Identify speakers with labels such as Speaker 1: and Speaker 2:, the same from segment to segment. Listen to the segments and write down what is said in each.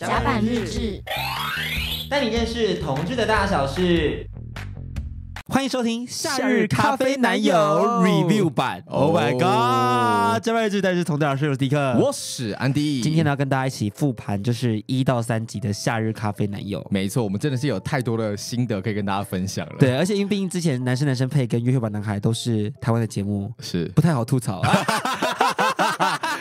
Speaker 1: 甲板日志，带你认识同志的大小事。欢迎收听《夏日咖啡男友》Review 版。Oh my god！
Speaker 2: 这位日志，带是同剧的大是迪克，我是安迪。今天呢，跟大家一起复盘，就是一到三集的《夏日咖啡男友》。没错，我们真的是有太多的心得可以跟大家分享了。对，而且因为毕竟之前《男生男生配》跟《约会版男
Speaker 1: 孩》都是台湾的节目，是不太好吐槽。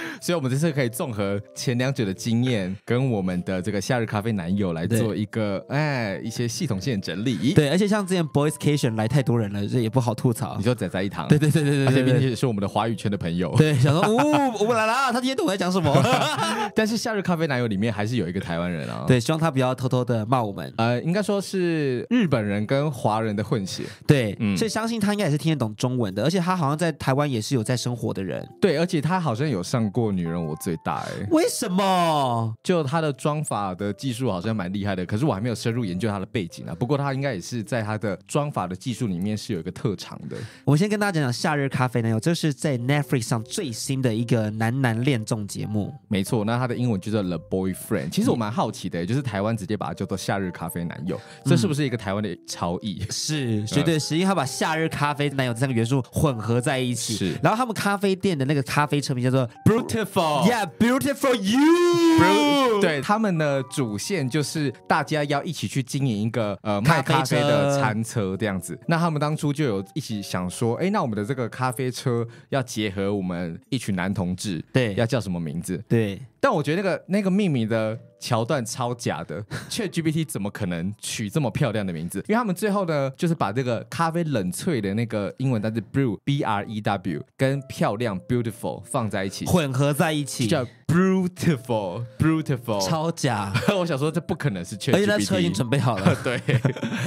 Speaker 2: 所以，我们这次可以综合前两者的经验，跟我们的这个夏日咖啡男友来做一个哎一些系统性的整理。对，而且像之前 Boys'cation 来太多人了，这也不好吐槽。你说仔仔一堂，对对对对对，而且并且是我们的华语圈的朋友。对，想说，呜，我来啦！他今天对我在讲什么？但是夏日咖啡男友里面还是有一个台湾人啊。对，希望他不要偷偷的骂我们。呃，应该说是日本人跟华
Speaker 1: 人的混血。对，所以相信他应该也是听得懂中文的，而且他好像在台湾也是有在生活的
Speaker 2: 人。对，而且他好像有上过。过女人我最大哎，为什么？就她的妆法的技术好像蛮厉害的，可是我还没有深入研究她的背景啊。不过她应该也是在她的妆法的技术里面是有一个特长的。
Speaker 1: 我先跟大家讲讲《夏日咖啡男友》，这是在 Netflix
Speaker 2: 上最新的一个男男恋综节目。没错，那他的英文就叫做 The Boyfriend。其实我蛮好奇的，就是台湾直接把它叫做《夏日咖啡男友》，这是不是一个台湾的超意？是，绝对是，因为他把《夏日咖啡男友》这三个元素混合在一起。是，然后他们咖啡
Speaker 1: 店的那个咖啡车名叫做。
Speaker 2: Beautiful, yeah, beautiful you. 对，他们的主线就是大家要一起去经营一个呃卖咖啡的餐车这样子。那他们当初就有一起想说，哎，那我们的这个咖啡车要结合我们一群男同志，对，要叫什么名字？对。但我觉得那个那个秘密的。桥段超假的，c h a t GPT 怎么可能取这么漂亮的名字？因为他们最后呢，就是把这个咖啡冷萃的那个英文单词 brew b r e w 跟漂亮 beautiful 放在一起，混合在一起。Beautiful, beautiful，超假！我想说这不可能是，而且那车已经准备好了。对，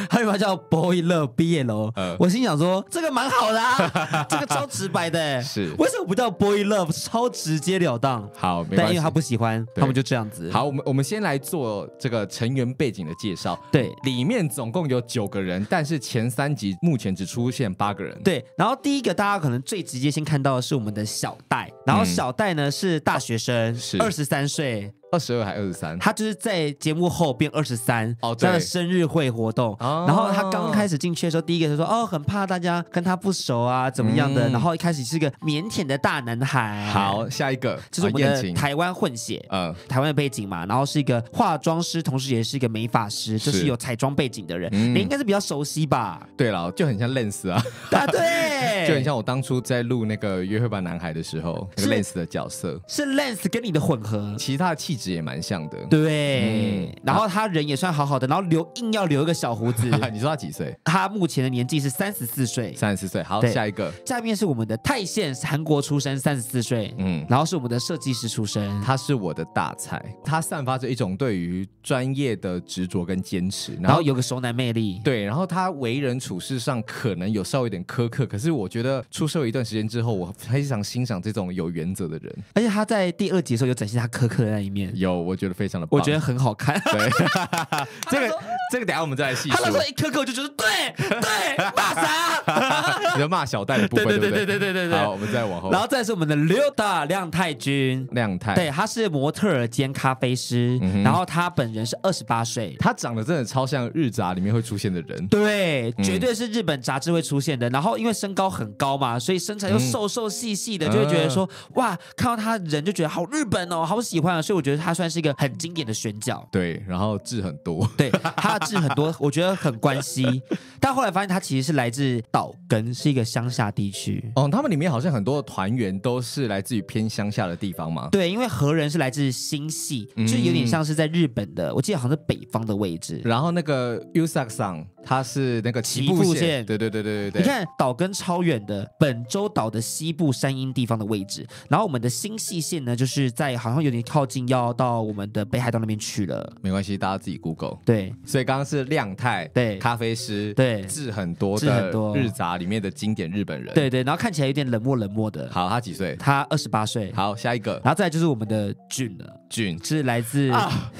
Speaker 2: 还有把叫
Speaker 1: Boy Love 毕业喽。我心想说这个蛮好的，啊，这个超直白的。是，为什么不叫
Speaker 2: Boy Love？超直截了当。好，但因为他不喜欢，他们就这样子。好，我们我们先来做这个成员背景的介绍。对，里面总共有九个人，但是前三集目前只出现八个人。对，然后第一个大家可能最直接先看到的是我们的
Speaker 1: 小戴，然后小戴呢是大学生。二十三岁。二十二还二十三，他就是在节目后变二十三哦。他的生日会活动，哦、然后他刚开始进去的时候，第一个就说哦，很怕大家跟他不熟啊，怎么样的。然后一开始是个腼腆的大男孩。好，下一个就是我们的台湾混血，嗯，台湾的背景嘛。然后是一个
Speaker 2: 化妆师，同时也是一个美发师，就是有彩妆背景的人。你应该是比较熟悉吧？对了，就很像 Lens 啊，对，就很像我当初在录那个约会吧男孩的时候那个 Lens 的角色，是 Lens 跟你的混合，其他的气质。也蛮像的，对。然后他人也算好好的，然后留硬要留一个小胡子。你说他几岁？他目
Speaker 1: 前的年纪是三十四岁。三十四岁，好，下一个。下面是我们的泰宪，韩国出生，
Speaker 2: 三十四岁。嗯，然后是我们的设计师出身。他是我的大才，他散发着一种对于专业的执着跟坚持，然后有个熟男魅力。对，然后他为人处事上可能有稍微有点苛刻，可是我觉得出社会一段时间之后，我非想欣赏这种有原则的人。而且他在第二集的时候有展现他苛刻的那一面。有，我觉得非常的。我觉得很好看。对，这个这个等下我们再来细说。他说一颗颗就觉得对对大傻。你要骂小戴的部分对对对对对对对。好，我们再往后。然后再是我
Speaker 1: 们的六 a 亮太君。亮太，对，他是模特兼咖啡师，然后他本人是二十八岁，他长得真的超像日杂里面会出现的人。对，绝对是日本杂志会出现的。然后因为身高很高嘛，所以身材又瘦瘦细细的，就会觉得说哇，看到他人就觉得好日本哦，好喜欢啊，所以我觉得。他算是一个很经典的旋角，对，然后字很多，对，他的字很多，我觉得很关系。但后来发现
Speaker 2: 他其实是来自岛根，是一个乡下地区。哦，他们里面好像很多团员都是来自于偏乡下的地方嘛。对，因为何人是来自新系，就有点像是
Speaker 1: 在日本的，我记得好像是北方的位置。
Speaker 2: 然后那个 Usak 桑。它是那个起步线，对对对对对对。你看
Speaker 1: 岛根超远的本州岛的西部山阴地方的位置，然后我们的新细线呢，就是在好像有点靠近要到我们的北海道那边去
Speaker 2: 了。没关系，大家自己 Google。对，所以刚刚是亮太，对，咖啡师，对，字很多，字很多日杂里面的经典日本人。对
Speaker 1: 对，然后看起来有点冷漠冷漠的。好，他几岁？他二十八岁。好，下一个，然后再就是我们的俊了。俊是来自，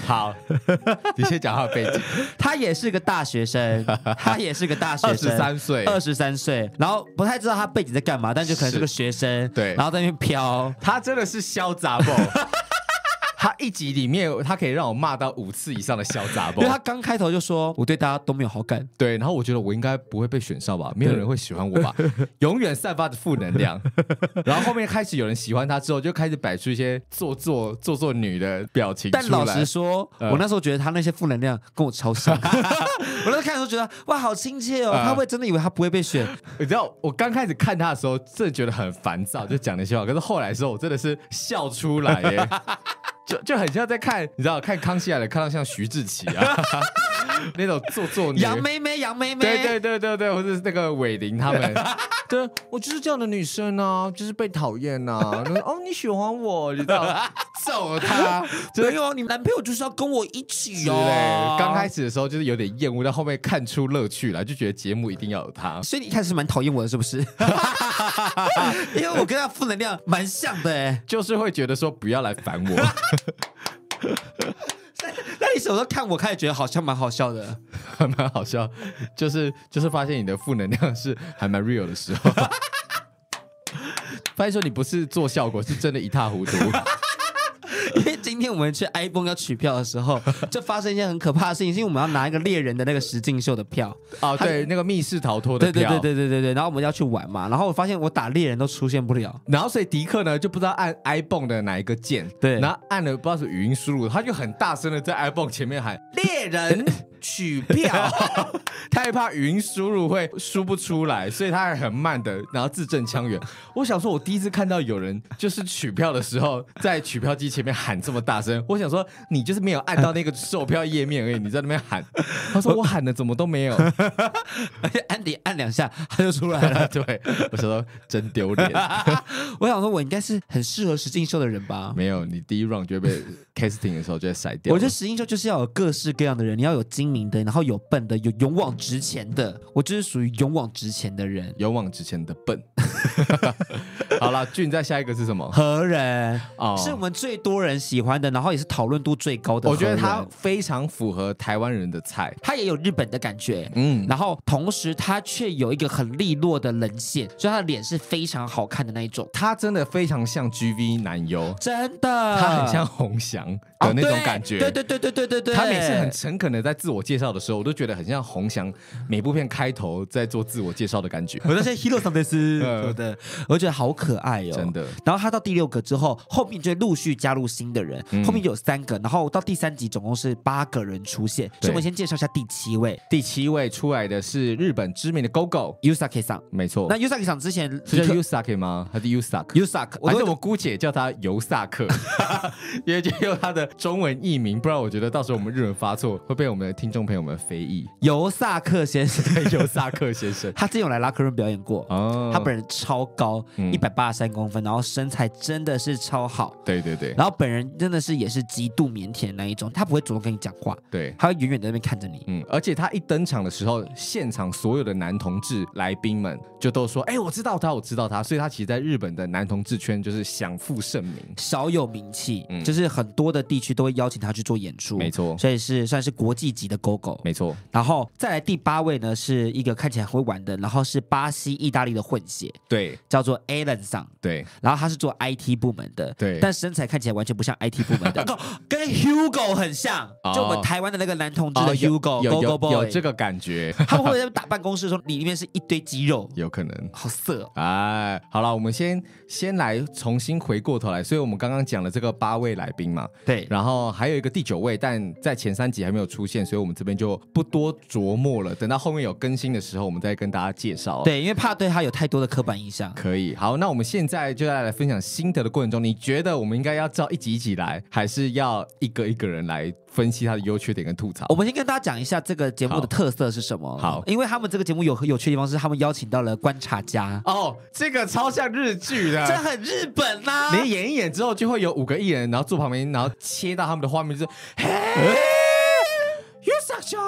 Speaker 1: 好，你先讲他的背景。他也是个大学生。他也是个大学生，二十三岁，二十三岁，然后不太知道他背景在干嘛，但就可能是个学生，对，然后在那边
Speaker 2: 飘，他真的是潇洒暴。他一集里面，他可以让我骂到五次以上的杂包。因为他刚开头就说我对大家都没有好感，对，然后我觉得我应该不会被选上吧，没有人会喜欢我吧，永远散发着负能量，然后后面开始有人喜欢他之后，就开始摆出一些做作做作女的表情。但老实说，我那时候觉得他那些负能量跟我超像，我那时候看的时候觉得哇好亲切哦，他会真的以为他不会被选？你知道我刚开始看他的时候，真的觉得很烦躁，就讲那些话，可是后来的时候，我真的是笑出来耶。就就很像在看，你知道，看康熙来了，看到像徐志奇啊。那种做作女杨妹妹杨妹妹，对对对对对，或是那个伟玲他们，对我就是这样的女生啊，就是被讨厌啊。哦你喜欢我，你知道走他没有啊，你男朋友就是要跟我
Speaker 1: 一起哦。刚开
Speaker 2: 始的时候就是有点厌恶，到后面看出乐趣来，就觉得节目一定要有他。所以你一开始蛮讨厌我的，是不是？因为我跟他负能量蛮像的，就是会觉得说不要来烦我。那你什么时候看我，开始觉得好像蛮好笑的，蛮好笑，就是就是发现你的负能量是还蛮 real 的时候，发现说你不是做效果，是真的一塌糊涂。今天我们去 i p h o n e 要取票的时候，
Speaker 1: 就发生一件很可怕的事情，是因为我们要拿一个猎人的那个石景秀的票啊，对，那个密室
Speaker 2: 逃脱的票，对对对对对对，然后我们要去玩嘛，然后我发现我打猎人都出现不了，然后所以迪克呢就不知道按 i p h o n e 的哪一个键，对，然后按了不知道是语音输入，他就很大声的在 i p h o n e 前面喊猎人。取票，他害怕语音输入会输不出来，所以他还很慢的，然后字正腔圆。我想说，我第一次看到有人就是取票的时候，在取票机前面喊这么大声。我想说，你就是没有按到那个售票页面而已，你在那边喊。他说我喊的怎么都没有。而且按你按两下，他就出来了。对我说真丢脸。我想说我应该是很适合石进秀的人吧？没有，你第一 round 就被。casting 的时候就会甩掉。我觉得石英
Speaker 1: 秀就是要有各式各样的人，你要有精明的，然后有笨的，有勇往直前的。我就是属
Speaker 2: 于勇往直前的人，勇往直前的笨。好了，俊在下一个是什么？
Speaker 1: 何人？哦，是我们最多人喜
Speaker 2: 欢的，然后也是讨论度最高的。我觉得他
Speaker 1: 非常符合台湾人的菜，他也有日本的感觉，嗯，然后同时他
Speaker 2: 却有一个很利落的棱线，所以他的脸是非常好看的那一种。他真的非常像 GV 男优，真的，他很像红霞。强。的那种感觉，对对对对对对对。他每次很诚恳的在自我介绍的时候，我都觉得很像洪翔每部片开头在做自我介绍的感觉。我那
Speaker 1: 些 h e l l o s a n t o 的，
Speaker 2: 我觉得好可爱哦，真的。然后
Speaker 1: 他到第六个之后，后面就陆续加入新的人，后面有三个，然后到第三集总共是
Speaker 2: 八个人出现。所以我们先介绍下第七位。第七位出来的是日本知名的 g o Usaki 桑，没错。那 Usaki
Speaker 1: 桑之前是叫
Speaker 2: Usaki 吗？还是 Usaki？Usaki，反正我姑且叫他尤萨克，因为就用他的。中文译名，不然我觉得到时候我们日文发错会被我们的听众朋友们非议。尤萨克先生，尤萨克
Speaker 1: 先生，他真有来拉克鲁表演过。哦，他本人超高，一百八十三公分，然后身材真的是超好。对对对，然后本人真的是也是极度腼腆那一种，他不会主动
Speaker 2: 跟你讲话，对他会远远的那边看着你。嗯，而且他一登场的时候，现场所有的男同志来宾们就都说：“哎，我知道他，我知道他。”所以他其实在日本的男同志圈就是享负盛名，少有名气，就是很多的地。去都会邀请他去做演出，没
Speaker 1: 错，所以是算是国际级的 GO GO，没错。然后再来第八位呢，是一个看起来很会玩的，然后是巴西意大利的混血，对，叫做 a l a n 桑，对，然后他是做 IT 部门的，对，但身材看起来完全不像 IT 部门的，跟 Hugo 很像，就我们台湾的那个男同志的 Hugo，有有有这个
Speaker 2: 感觉，他们会在打办公室的时候，里面是一堆肌肉，有可能，好色，哎，好了，我们先先来重新回过头来，所以我们刚刚讲了这个八位来宾嘛，对。然后还有一个第九位，但在前三集还没有出现，所以我们这边就不多琢磨了。等到后面有更新的时候，我们再跟大家介绍。对，因为怕对他有太多的刻板印象。可以，好，那我们现在就在来分享心得的过程中，你觉得我们应该要照一集一集来，还是要一个一个人来分析他的优缺点跟吐槽？我
Speaker 1: 们先跟大家讲一下这个节目的特色是什么。
Speaker 2: 好，因为他们这个节目有有趣的地方是他们邀请到了观察家。哦，这个超像日剧的，这很日本呐。你演一演之后，就会有五个艺人然后坐旁边，然后。切到他们的画面就是，嘿，有啥桥？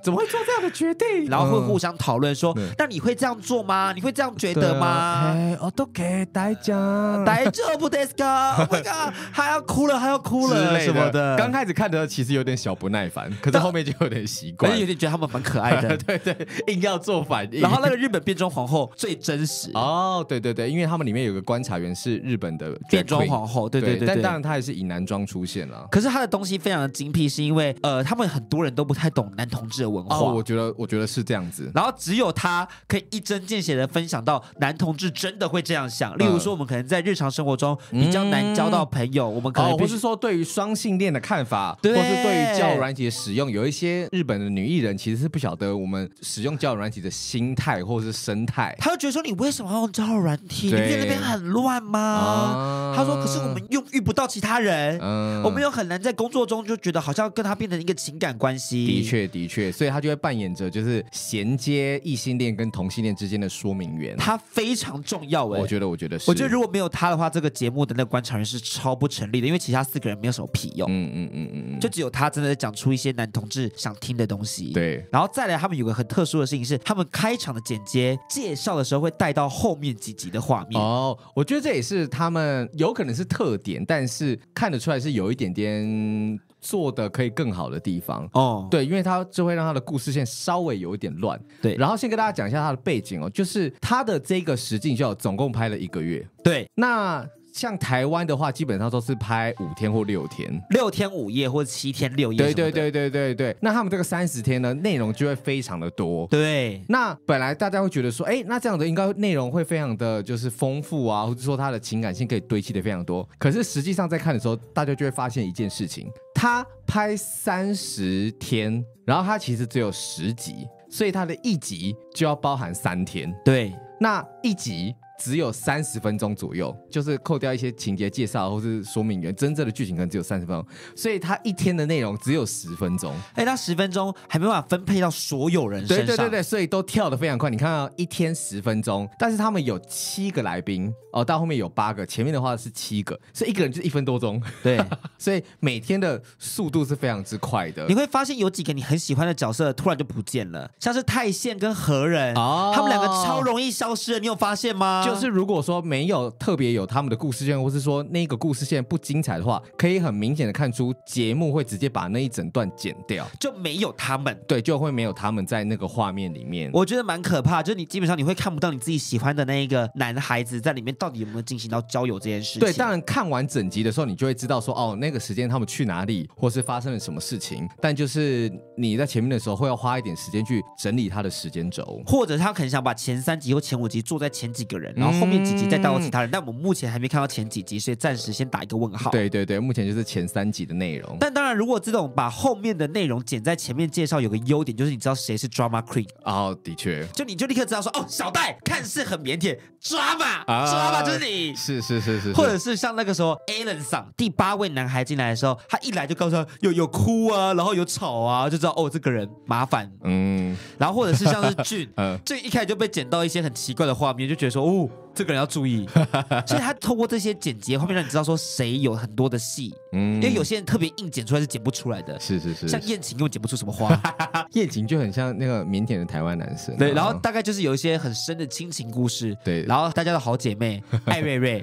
Speaker 2: 怎么会做这样的决定？然后会互相讨论说：“
Speaker 1: 那你会这样做吗？你会这样觉得吗？” o 给大家，大家不呆死搞，我要哭了，还要哭了什么的。刚
Speaker 2: 开始看的时候其实有点小不耐烦，可是后面就有点习惯，有点觉得他们蛮可爱的。对对，硬要做反应。然后那个日本变装皇后最真实哦，对对对，因为他们里面有个观察员是日本的变装皇后，对对对，但当然他也是以男装出现了。可是他的东西非常的精辟，是
Speaker 1: 因为呃，他们很多人都不太懂男同。的文化，我
Speaker 2: 觉得，我觉得是这
Speaker 1: 样子。然后只有他可以一针见血的分享到男同志真的会这样想。例如说，我们可能在日常生
Speaker 2: 活中比较难交到朋友。我们可哦，不是说对于双性恋的看法，或是对于交友软件使用，有一些日本的女艺人其实是不晓得我们使用交友软件的心态，或是生态。
Speaker 1: 他就觉得说，你为什么要用交友软件？你觉得那边很乱吗？他说，可是我
Speaker 2: 们又遇不到其他人，我们又很难在工作中就觉得好像跟他变成一个情感关系。的确，的确。对，所以他就会扮演着就是衔接异性恋跟同性恋之间的说明员，他非常重要哎，我觉得，我觉得，是，我觉得如果没有他的话，这
Speaker 1: 个节目的那个观察员是超不成立的，因为其他四个人没有什么屁用，嗯嗯嗯嗯就只有他真的讲出一些男同志想听的东西，对，然后再来，他们有个很特殊的事情是，他们开
Speaker 2: 场的剪介介绍的时候会带到后面几集的画面，哦，我觉得这也是他们有可能是特点，但是看得出来是有一点点。做的可以更好的地方哦，对，因为它就会让他的故事线稍微有一点乱。对，然后先跟大家讲一下他的背景哦，就是他的这个实景秀总共拍了一个月。对，那。像台湾的话，基本上都是拍五天或六天，六天五夜或者七天六夜。对对对对对对。那他们这个三十天呢，内容就会非常的多。对。那本来大家会觉得说，哎，那这样的应该内容会非常的就是丰富啊，或者说他的情感性可以堆砌的非常多。可是实际上在看的时候，大家就会发现一件事情：他拍三十天，然后他其实只有十集，所以他的一集就要包含三天。对。那一集。只有三十分钟左右，就是扣掉一些情节介绍或是说明员，真正的剧情可能只有三十分钟，所以他一天的内容只有十分钟。哎，他十分钟还没办法分配到所有人身上。对对对对，所以都跳的非常快。你看到一天十分钟，但是他们有七个来宾哦，到后面有八个，前面的话是七个，所以一个人就一分多钟。对，所以每天的速度是非常之快的。你会发现有几个你很喜欢的角色突然就不见了，
Speaker 1: 像是太线跟何人，
Speaker 2: 他们两个超
Speaker 1: 容易消失的，你有发现吗？就是
Speaker 2: 如果说没有特别有他们的故事线，或是说那个故事线不精彩的话，可以很明显的看出节目会直接把那一整段剪掉，就没有他们，对，就会没有他们在那个画面里面。我觉得蛮可怕，就是你基本上你会看不到你自己喜欢的那一个男孩子在里面到底有没有进行到交友这件事情。对，当然看完整集的时候，你就会知道说哦，那个时间他们去哪里，或是发生了什么事情。但就是你在前面的时候，会要花一点时间去整理他的时间轴，或者他可能想把前三集或前五集坐在前几个人。然后后面几集再带到其他人，但我们目前还没看到前
Speaker 1: 几集，所以暂时先打一个问号。对对对，目前就是前三集的内容。但当然，如果这种把后面的内容剪在前面介绍，有个优点就是你知道谁是 drama queen。哦，的确。就你就立刻知道说，哦，小戴看似很腼腆，drama drama 就你是是是是。或者是像那个时候 Alan 上第八位男孩进来的时候，他一来就告诉他有有哭啊，然后有吵啊，就知道哦这个人麻烦。嗯。然后或者是像是俊，俊一开始就被剪到一些很奇怪的画面，就觉得说，哦。这个人要注意，所以他透过这些
Speaker 2: 剪辑后面让你知道说谁有很多的戏，嗯，因为有些人特别硬剪出来是剪不出来的，是是是，像燕晴又剪不出什么花，燕晴就很像那个腼腆的台湾男生，对，然后大概
Speaker 1: 就是有一些很深的亲情故事，对，然后大家的好姐妹艾瑞瑞。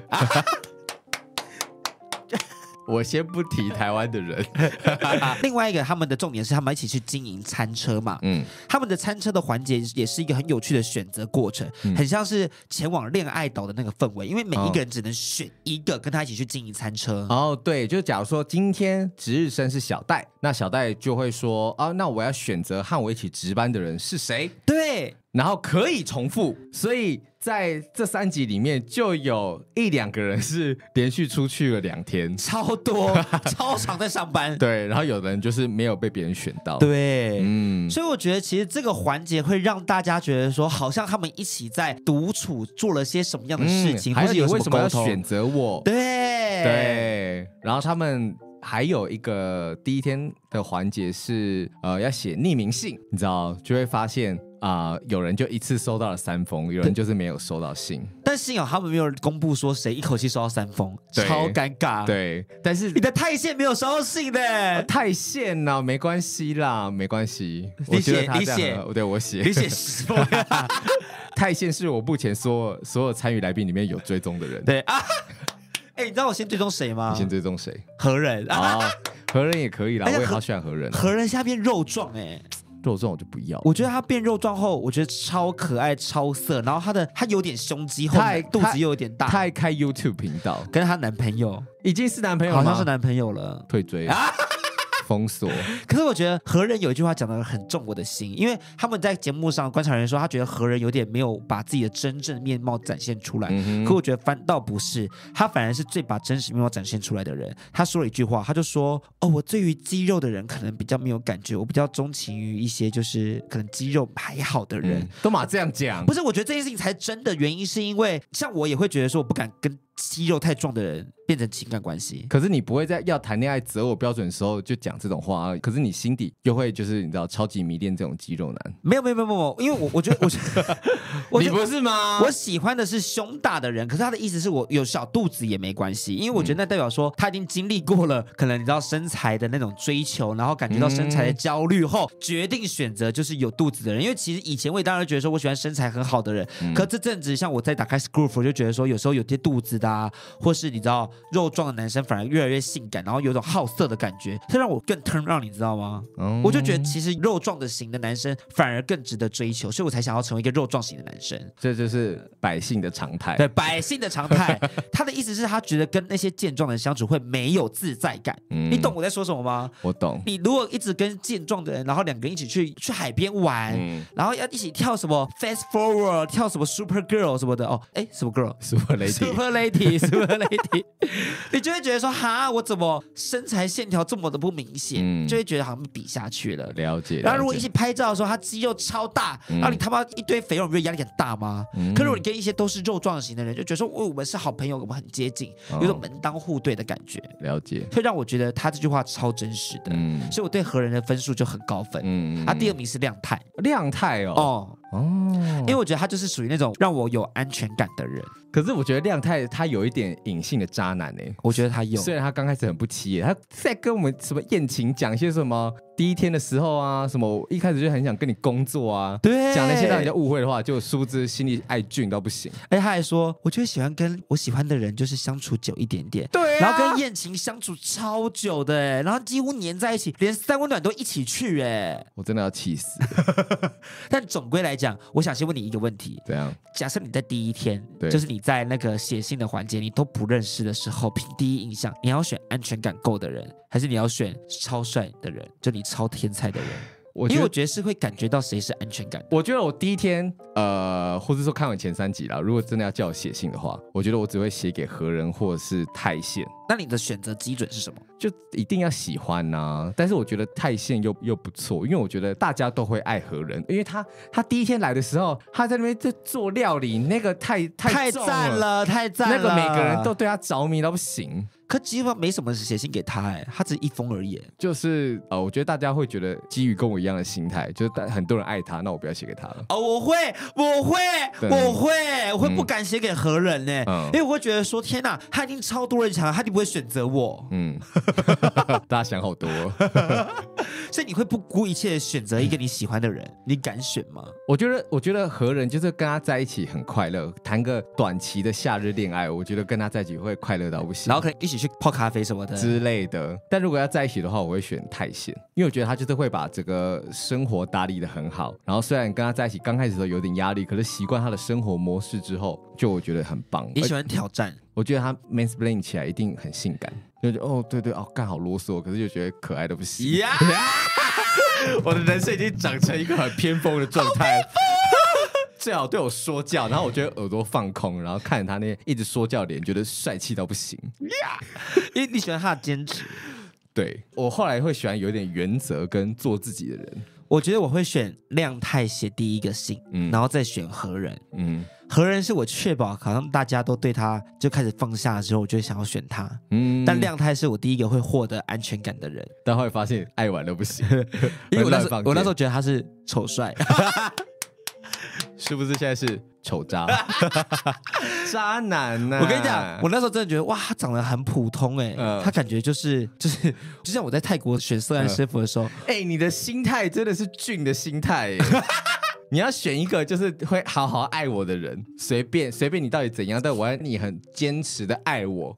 Speaker 1: 我先不提台湾的人，另外一个他们的重点是他们一起去经营餐车嘛，嗯，他们的餐车的环节也是一个很有趣的选择过程，很像是前往恋爱岛的那个氛围，因为每一个人只能选一
Speaker 2: 个跟他一起去经营餐车。哦，对，就假如说今天值日生是小戴，那小戴就会说啊，那我要选择和我一起值班的人是谁？对，然后可以重复，所以。在这三集里面，就有一两个人是连续出去了两天，超多 超常在上班。对，然后有人就是没有被别人选到。对，嗯，所
Speaker 1: 以我觉得其实这个环节会让大家觉得说，好像他们一起在独处，做了些什么样的事情，还是有什么要通？选
Speaker 2: 择我。对对，然后他们。还有一个第一天的环节是，呃，要写匿名信，你知道，就会发现啊，有人就一次收到了三封，有人就是没有收到信。但幸好他们没有公布说谁一口气收到三封，超尴尬。对，但是你的泰线没有收到信呢？泰线呢？没关系啦，没关系。你写，你写，对我写，你写。泰线是我目前所所有参与来宾里面有追踪的人。对啊。
Speaker 1: 你知道我先追踪谁吗？你先追踪谁？
Speaker 2: 何人？啊，何人也可以啦，我也好喜欢何人。
Speaker 1: 何人现在变肉壮哎，
Speaker 2: 肉状我就不要。我觉得他变肉状后，我觉得超可
Speaker 1: 爱超色。然后他的他有点胸肌，后肚子又有点大。他还开 YouTube 频道，跟他男朋友已经是男朋友好像是男朋友了，
Speaker 2: 退追啊。封锁。
Speaker 1: 可是我觉得何人有一句话讲的很中我的心，因为他们在节目上观察人说他觉得何人有点没有把自己的真正面貌展现出来。可我觉得反倒不是，他反而是最把真实面貌展现出来的人。他说了一句话，他就说：“哦，我对于肌肉的人可能比较没有感觉，我比较钟情于一些就是可能肌肉还好的人。”都嘛这样
Speaker 2: 讲？不是，我觉得这件事情才真的原因是因为像我也会觉得说我不敢跟。肌肉太壮的人变成情感关系，可是你不会在要谈恋爱择偶标准的时候就讲这种话，可是你心底又会就是你知道超级迷恋这种肌肉男？没有没有没有没有，因为我我觉得我，觉得你不是吗？我喜欢的是胸大的人，可是他的意思是我有小肚子也没
Speaker 1: 关系，因为我觉得那代表说他已经经历过了，可能你知道身材的那种追求，然后感觉到身材的焦虑后，决定选择就是有肚子的人，因为其实以前我也当然觉得说我喜欢身材很好的人，可这阵子像我在打开 s c r o o l 我就觉得说有时候有些肚子的。啊，或是你知道肉壮的男生反而越来越性感，然后有种好色的感觉，这让我更 turn，让你知道吗？我就觉得其实肉壮的型的男生反而更值得追求，所以我才想要成为一个肉壮型的男生。这就是百姓的常态，对百姓的常态。他的意思是，他觉得跟那些健壮的人相处会没有自在感，你懂我在说什么吗？我懂。你如果一直跟健壮的人，然后两个人一起去去海边玩，然后要一起跳什么 f a s t forward，跳什么 super girl 什么的哦，哎，什么 girl？super lady。是不是 Lady？你就会觉得说，哈，我怎么身材线条这么的不明显？就会觉得好像比下去了。了解。然后如果一起拍照的时候，他肌肉超大，然后你他妈一堆肥肉，你不压力很大吗？可如果你跟一些都是肉状型的人，就觉得说，哦，我们是好朋友，我们很接近，有种门当户对的感觉。了解。会让我觉得他这句话超真实的。嗯。所以我对何人的分数就很高分。嗯他、啊，第二名是亮太。亮太哦。哦，因为我
Speaker 2: 觉得他就是属于那种让我有安全感的人。可是我觉得亮太他有一点隐性的渣男哎，我觉得他有。虽然他刚开始很不起眼，他在跟我们什么燕晴讲些什么。第一天的时候啊，什么我一开始就很想跟你工作啊，对，讲那些让人家误会的话，就殊不知心里爱俊到不行。
Speaker 1: 哎，他还说，我就喜欢跟我喜欢的人，就是相处久一点点。对，然后跟
Speaker 2: 燕晴相处超久的，然后几乎黏在一起，连三温暖
Speaker 1: 都一起去。哎，我真的要气死。但总归来讲，我想先问你一个问题：怎样？假设你在第一天，对，就是你在那个写信的环节，你都不认识的时候，凭第一印象，你要选安全感够的人，还是你要选超帅的人？就你。
Speaker 2: 超天才的人，我因为我觉得是会感觉到谁是安全感。我觉得我第一天，呃，或者说看完前三集啦，如果真的要叫我写信的话，我觉得我只会写给何人或者是泰宪。那你的选择基准是什么？就一定要喜欢呐。但是我觉得泰宪又又不错，因为我觉得大家都会爱何人，因为他他第一天来的时候，他在那边在做料理，那个太太太赞了，太赞了，那个每个人都对他着迷到不行。可基本上没什么写信给他哎，他只一封而已。就是呃，我觉得大家会觉得基于跟我一样的心态，就是很多人爱他，那我不要写给他了。
Speaker 1: 哦，我会，我
Speaker 2: 会，我会，我会不敢写给何人呢？因为我
Speaker 1: 会觉得说，天哪，他已经超多人抢了，他就不会选择我。
Speaker 2: 嗯，大家想好多。所以你会不顾一切选择一个你喜欢的人，你敢选吗？我觉得，我觉得何人就是跟他在一起很快乐，谈个短期的夏日恋爱，我觉得跟他在一起会快乐到不行，然后可能一起去泡咖啡什么的之类的。但如果要在一起的话，我会选泰贤，因为我觉得他就是会把这个生活打理得很好。然后虽然跟他在一起刚开始时候有点压力，可是习惯他的生活模式之后，就我觉得很棒。你喜欢挑战？我觉得他 mansplain 起来一定很性感。觉得哦，对对哦，刚好啰嗦，可是就觉得可爱的不行。我的人生已经长成一个很偏锋的状态，最好对我说教，然后我觉得耳朵放空，然后看着他那一直说教脸，觉得帅气到不行。因为你喜欢他的坚持，对我后来会喜欢有点原则跟做自己的人。我觉得我会选亮太写第一个姓，然后再选何人。嗯。
Speaker 1: 何人是我确保好像大家都对他就开始放下之后，我就想要选他。嗯，但亮太是我第一个会获得安全感的人。
Speaker 2: 但后来发现爱玩都不行，
Speaker 1: 因为我是我那时候觉得他是丑帅，
Speaker 2: 是不是现在是丑渣 渣男呢？我跟你讲，我那时候真的觉得哇，他
Speaker 1: 长得很普通哎，他感觉就是就是，就像我在泰国选色兰师傅的时候，
Speaker 2: 哎，你的心态真的是俊的心态 你要选一个，就是会好好爱我的人。随便随便你到底怎样，但我要你很坚持的爱我。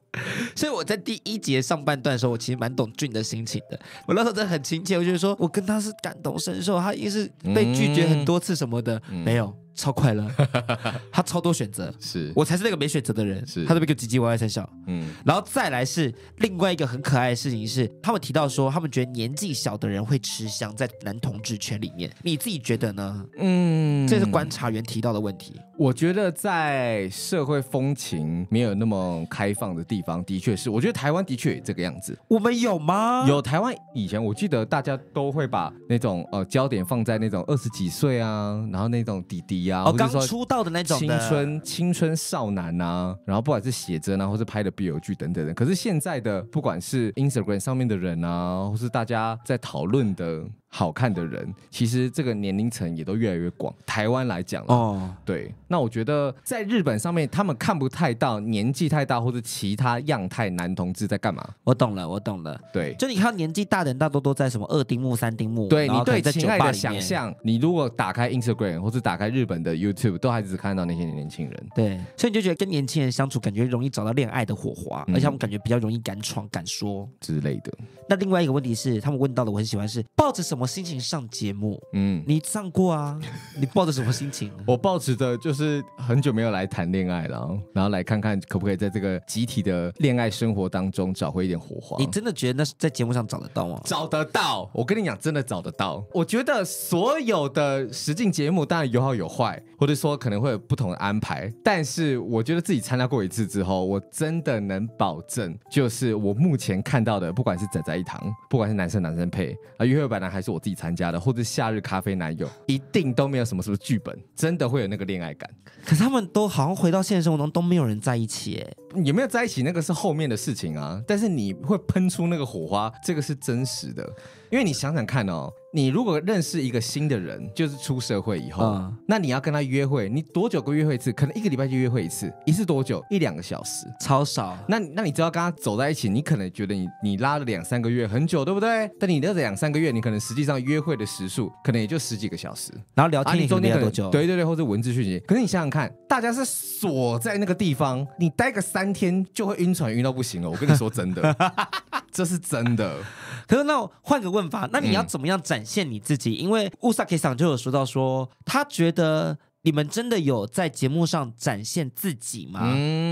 Speaker 2: 所以我在第一节上半段的时候，我其实蛮懂俊的心情的。我那时候真的很亲切，我觉得
Speaker 1: 说我跟他是感同身受。他应该是被拒绝很多次什么的，没有，超快乐。他超多选择，是我才是那个没选择的人。是他这边就唧唧歪歪在笑。嗯，然后再来是另外一个很可爱的事情，是他们提到说，他们觉得年纪小的人会
Speaker 2: 吃香在男同志圈里面。你自己觉得呢？嗯，这是观察员提到的问题。我觉得在社会风情没有那么开放的地方，的。确实，我觉得台湾的确这个样子。我
Speaker 1: 们有吗？
Speaker 2: 有台湾以前，我记得大家都会把那种呃焦点放在那种二十几岁啊，然后那种弟弟啊，哦，刚出道的那种青春青春少男啊。然后不管是写真啊，或是拍的 BL 剧等等的。可是现在的不管是 Instagram 上面的人啊，或是大家在讨论的好看的人，其实这个年龄层也都越来越广。台湾来讲，哦，对。那我觉得在日本上面，他们看不太到年纪太大或者其他样。太男同志在干嘛？我懂了，我懂了。对，就你看年纪大的人，大多都
Speaker 1: 在什么二丁目、三
Speaker 2: 丁目，对你对爱的想象。你如果打开 Instagram 或者打开日本的 YouTube，都还只看到那些年轻人。对，所以你就觉得跟年轻人相处，感觉容易找到恋爱的火花，而且我们感
Speaker 1: 觉比较容易敢闯、敢说之类的。那另外一个问题是，他们问到的我很喜欢是抱
Speaker 2: 着什么心情上节目？嗯，你上过啊？你抱着什么心情？我抱着的就是很久没有来谈恋爱了，然后来看看可不可以在这个集体的恋爱。在生活当中找回一点火花，你真的觉得那是在节目上找得到吗？找得到，我跟你讲，真的找得到。我觉得所有的实境节目当然有好有坏，或者说可能会有不同的安排，但是我觉得自己参加过一次之后，我真的能保证，就是我目前看到的，不管是仔仔一堂，不管是男生男生配啊，约会版男还是我自己参加的，或者夏日咖啡男友，一定都没有什么什么剧本，真的会有那个恋爱感。可他们都好像回到现实生活中都没有人在一起，哎，有没有在一起？那个是后。后面的事情啊，但是你会喷出那个火花，这个是真实的。因为你想想看哦，你如果认识一个新的人，就是出社会以后，那你要跟他约会，你多久个约会一次？可能一个礼拜就约会一次，一次多久？一两个小时，超少。那那你知道跟他走在一起，你可能觉得你你拉了两三个月，很久，对不对？但你那两三个月，你可能实际上约会的时数可能也就十几个小时，然后聊天中间可能对对对，或者文字讯息。可是你想想看，大家是锁在那个地方，你待个三天就会晕船晕到不行了。我跟你说真的。这是真的，可是那换个问法，那你要怎
Speaker 1: 么样展现你自己？因为乌萨克桑就有说到说，他觉得你们真的有在节目上展现自己吗？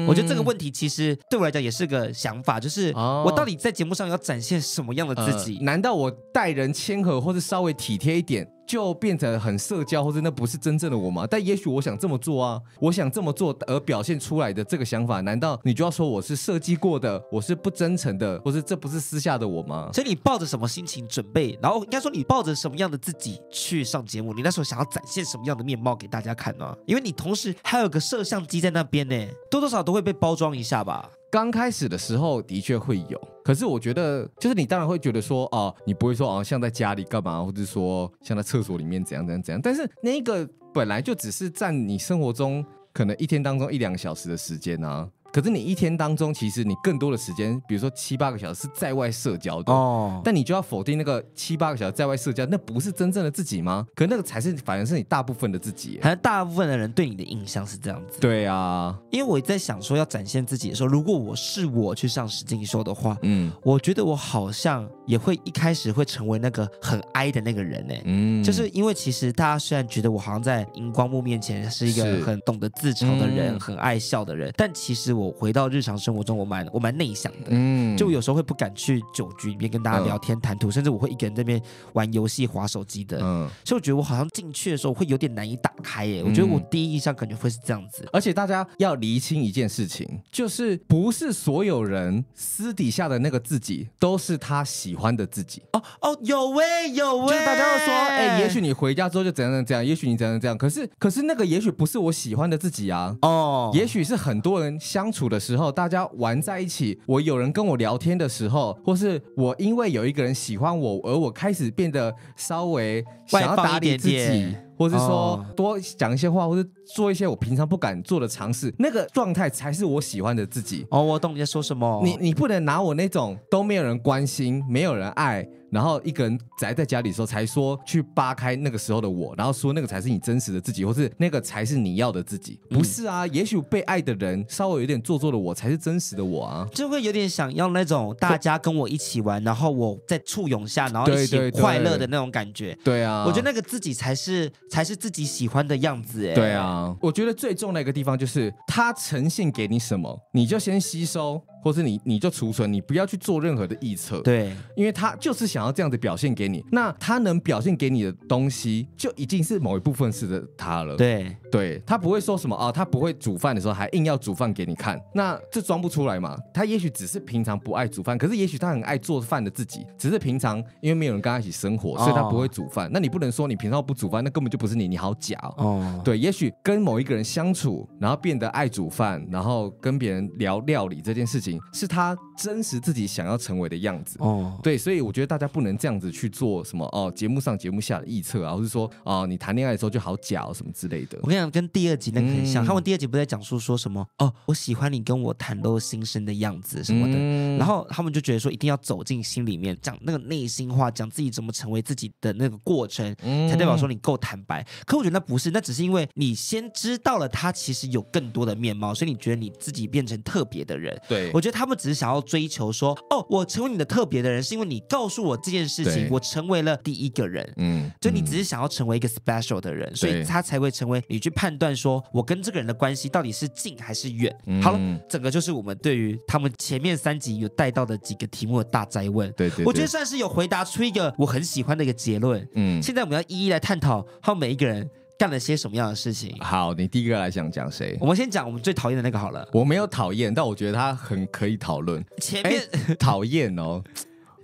Speaker 1: 我觉得这个问题其实对我来讲也是个想法，就是我到底在节目上要展现什么样的自己？
Speaker 2: 难道我待人谦和，或者稍微体贴一点？就变成很社交，或者那不是真正的我吗？但也许我想这么做啊，我想这么做而表现出来的这个想法，难道你就要说我是设计过的，我是不真诚的，或是这不是私下的我吗？所以你抱着什么心情准备？然后应该说
Speaker 1: 你抱着什么样的自己去上节目？你那时候想要展现什么样的面貌给大家看呢？因为你
Speaker 2: 同时还有个摄像机在那边呢，多多少都会被包装一下吧。刚开始的时候的确会有，可是我觉得就是你当然会觉得说啊，你不会说啊像在家里干嘛，或者说像在厕所里面怎样怎样怎样，但是那个本来就只是占你生活中可能一天当中一两小时的时间啊。可是你一天当中，其实你更多的时间，比如说七八个小时是在外社交的哦。但你就要否定那个七八个小时在外社交，那不是真正的自己吗？可那个才是反而是你大部分的自己，好像大部分的人对你的印象是这样子。对啊，因为我在想说，要展现
Speaker 1: 自己的时候，如果我是我去上《十进一说》的话，嗯，我觉得我好像也会一开始会成为那个很哀的那个人呢。嗯，就是因为其实大家虽然觉得我好像在荧光幕面前是一个很懂得自嘲的人，很爱笑的人，但其实我。我回到日常生活中，我蛮我蛮内向的，嗯，就有时候会不敢去酒局里面跟大家聊天谈吐，甚至我会一个人在那边玩游戏划手机的，嗯，所以我觉得我好像进去的时候会有点难以打开耶，我觉得我第一印象
Speaker 2: 感觉会是这样子。而且大家要厘清一件事情，就是不是所有人私底下的那个自己都是他喜欢的自己哦哦有喂
Speaker 1: 有喂，就大家会说，哎，
Speaker 2: 也许你回家之后就怎样怎样，也许你怎样怎样，可是可是那个也许不是我喜欢的自己啊，哦，也许是很多人相。处的时候，大家玩在一起。我有人跟我聊天的时候，或是我因为有一个人喜欢我，而我开始变得稍微想要打点自己，或是说多讲一些话，或是做一些我平常不敢做的尝试。那个状态才是我喜欢的自己。哦，我懂你在说什么。你你不能拿我那种都没有人关心，没有人爱。然后一个人宅在家里的时候，才说去扒开那个时候的我，然后说那个才是你真实的自己，或是那个才是你要的自己。不是啊，也许被爱的人稍微有点做作的我才是真实的我啊。就会有点想要那种大家跟我一起玩，然后我在簇拥下，然后一起快乐的那种感觉。对啊，我觉得那个自己才是才是自己喜欢的样子。哎，对啊，我觉得最重的一个地方就是他呈现给你什么，你就先吸收，或是你你就储存，你不要去做任何的臆测。对，因为他就是想。然后这样子表现给你，那他能表现给你的东西就已经是某一部分是的他了。对对，他不会说什么啊，他不会煮饭的时候还硬要煮饭给你看，那这装不出来嘛。他也许只是平常不爱煮饭，可是也许他很爱做饭的自己，只是平常因为没有人跟他一起生活，所以他不会煮饭。那你不能说你平常不煮饭，那根本就不是你，你好假哦。对，也许跟某一个人相处，然后变得爱煮饭，然后跟别人聊料理这件事情，是他真实自己想要成为的样子。哦，对，所以我觉得大家。不能这样子去做什么哦？节目上节目下的臆测啊，或是说啊，你谈恋爱的时候就好假哦、什么之类的。我
Speaker 1: 跟你讲，跟第二集那个很像。他们第二集不是在讲述说什么哦？我喜欢你跟我袒露心声的样子什么的。然后他们就觉得说，一定要走进心里面讲那个内心话，讲自己怎么成为自己的那个过程，才代表说你够坦白。可我觉得那不是，那只是因为你先知道了他其实有更多的面貌，所以你觉得你自己变成特别的人。对，我觉得他们只是想要追求说，哦，我成为你的特别的人，是因为你告诉我。这件事情，我成为了第一个人。嗯，就你只是想要成为一个 special 的人，所以他才会成为你去判断说，我跟这个人的关系到底是近还是远。好了，整个就是我们对于他们前面三集有带到的几个题目的大灾问。对对对，我觉得算是有回答出一个我很喜欢的一个结论。嗯，现在我们要一一来探讨，他们每一个人干了些什么样的事情。好，你第一
Speaker 2: 个来想讲谁？我们先讲我们最讨厌的那个好了。我没有讨厌，但我觉得他很可以讨论。前面讨厌哦。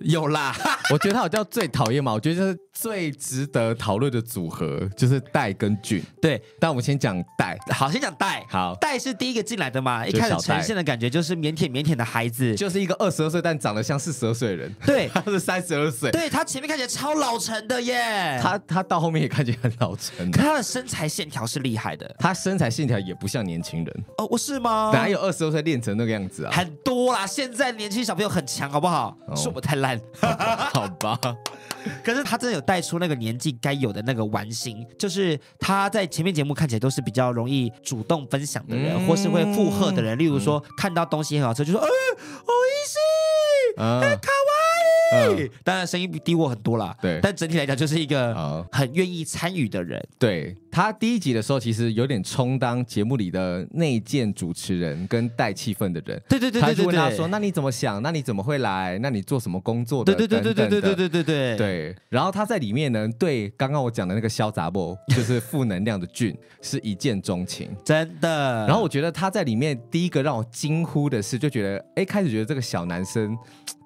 Speaker 2: 有啦，我觉得他好像最讨厌嘛。我觉得就是最值得讨论的组合，就是戴跟俊。对，但我们先讲戴。好，先讲戴。好，戴
Speaker 1: 是第一个进来的嘛？一开始呈现
Speaker 2: 的感觉就是腼腆腼腆的孩子，就是一个二十二岁但长得像十二岁的人。对，他是三十二岁。对
Speaker 1: 他前面看起来超老成
Speaker 2: 的耶。他他到后面也看起来很老成。可他的身材线条是厉害的。他身材线条也不像年轻人。
Speaker 1: 哦，我是吗？哪有
Speaker 2: 二十二岁练成那个样子啊？很
Speaker 1: 多啦，现在年轻小朋友很强，好不好？是我们太懒。好吧，可是他真的有带出那个年纪该有的那个玩心，就是他在前面节目看起来都是比较容易主动分享的人，或是会附和的人，例如说看到东西很好吃就说：“哦，好意
Speaker 2: 思。”当然声音比低我很多啦，对。但整体来讲，就是一个很愿意参与的人。对他第一集的时候，其实有点充当节目里的内建主持人跟带气氛的人。对对对对对。他说：“那你怎么想？那你怎么会来？那你做什么工作的？”对对对对对对对对对对。然后他在里面呢，对刚刚我讲的那个肖杂波，就是负能量的俊，是一见钟情，真的。然后我觉得他在里面第一个让我惊呼的是，就觉得哎，开始觉得这个小男生。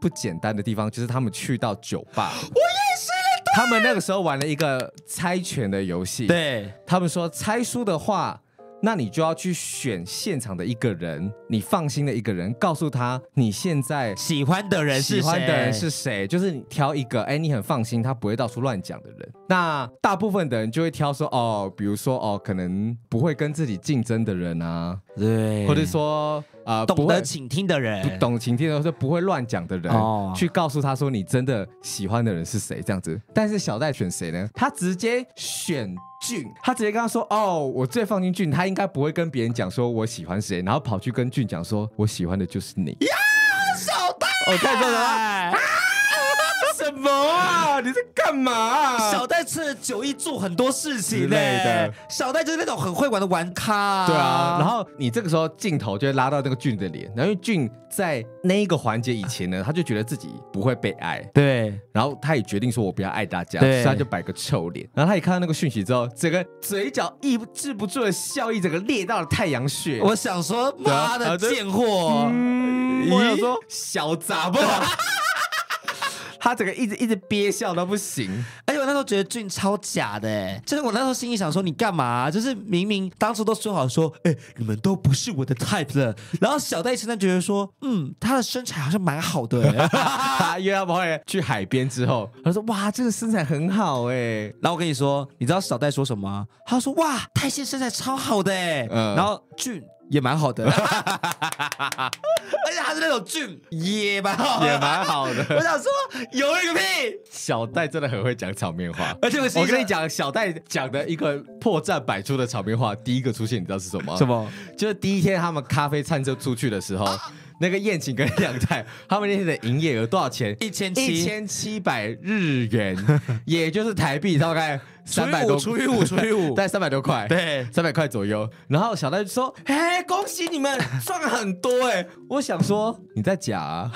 Speaker 2: 不简单的地方就是他们去到酒吧，我
Speaker 1: 也是
Speaker 2: 他们那个时候玩了一个猜拳的游戏，对他们说猜输的话，那你就要去选现场的一个人，你放心的一个人，告诉他你现在喜欢的人是喜欢的人是谁，就是你挑一个，哎，你很放心，他不会到处乱讲的人。那大部分的人就会挑说哦，比如说哦，可能不会跟自己竞争的人啊，对，或者说啊，懂得倾听的人，不懂倾听，的人说不会乱讲的人，去告诉他说你真的喜欢的人是谁这样子。但是小戴选谁呢？他直接选俊，他直接跟他说哦，我最放心俊，他应该不会跟别人讲说我喜欢谁，然后跑去跟俊讲说我喜欢的就是你。呀，
Speaker 1: 小戴哦，太帅了。
Speaker 2: 什么啊！你在干嘛？
Speaker 1: 小戴吃了酒，一做很多事情呢。小戴就是那种很会玩的玩咖。对啊，然后
Speaker 2: 你这个时候镜头就拉到那个俊的脸，然后俊在那一个环节以前呢，他就觉得自己不会被爱。对，然后他也决定说，我不要爱大家，所以他就摆个臭脸。然后他一看到那个讯息之后，整个嘴角抑制不住的笑意，整个裂到了太阳穴。我想说，妈的贱货！我想说，小杂包！他整个一直一直憋笑到不行，而且
Speaker 1: 我那时候觉得俊超假的，就是我那时候心里想说你干嘛？就是明明当初都说好说，哎，你们都不是我的 type 了。然后小戴现在觉得说，嗯，他的身材
Speaker 2: 好像蛮好的，因 为们会去海边之后，他说哇，这个身材很好哎。然后我跟你说，你知道小戴说什么？
Speaker 1: 他说哇，泰熙身材超好的哎。然后俊。也蛮好的，而且还是那种俊，也
Speaker 2: 蛮好也蛮好的。我想
Speaker 1: 说，有豫个屁！
Speaker 2: 小戴真的很会讲场面话，而且我跟你讲，小戴讲的一个破绽百出的场面话，第一个出现，你知道是什么什么？就是第一天他们咖啡餐车出去的时候，那个宴请跟两代，他们那天的营业额多少钱？一千一千七百日元，也就是台币大概。三百多除以五，除以五，大概三百多块，对，三百块左右。然后小戴就说：“ 嘿，恭喜你们赚很多哎！” 我想说你在假，啊，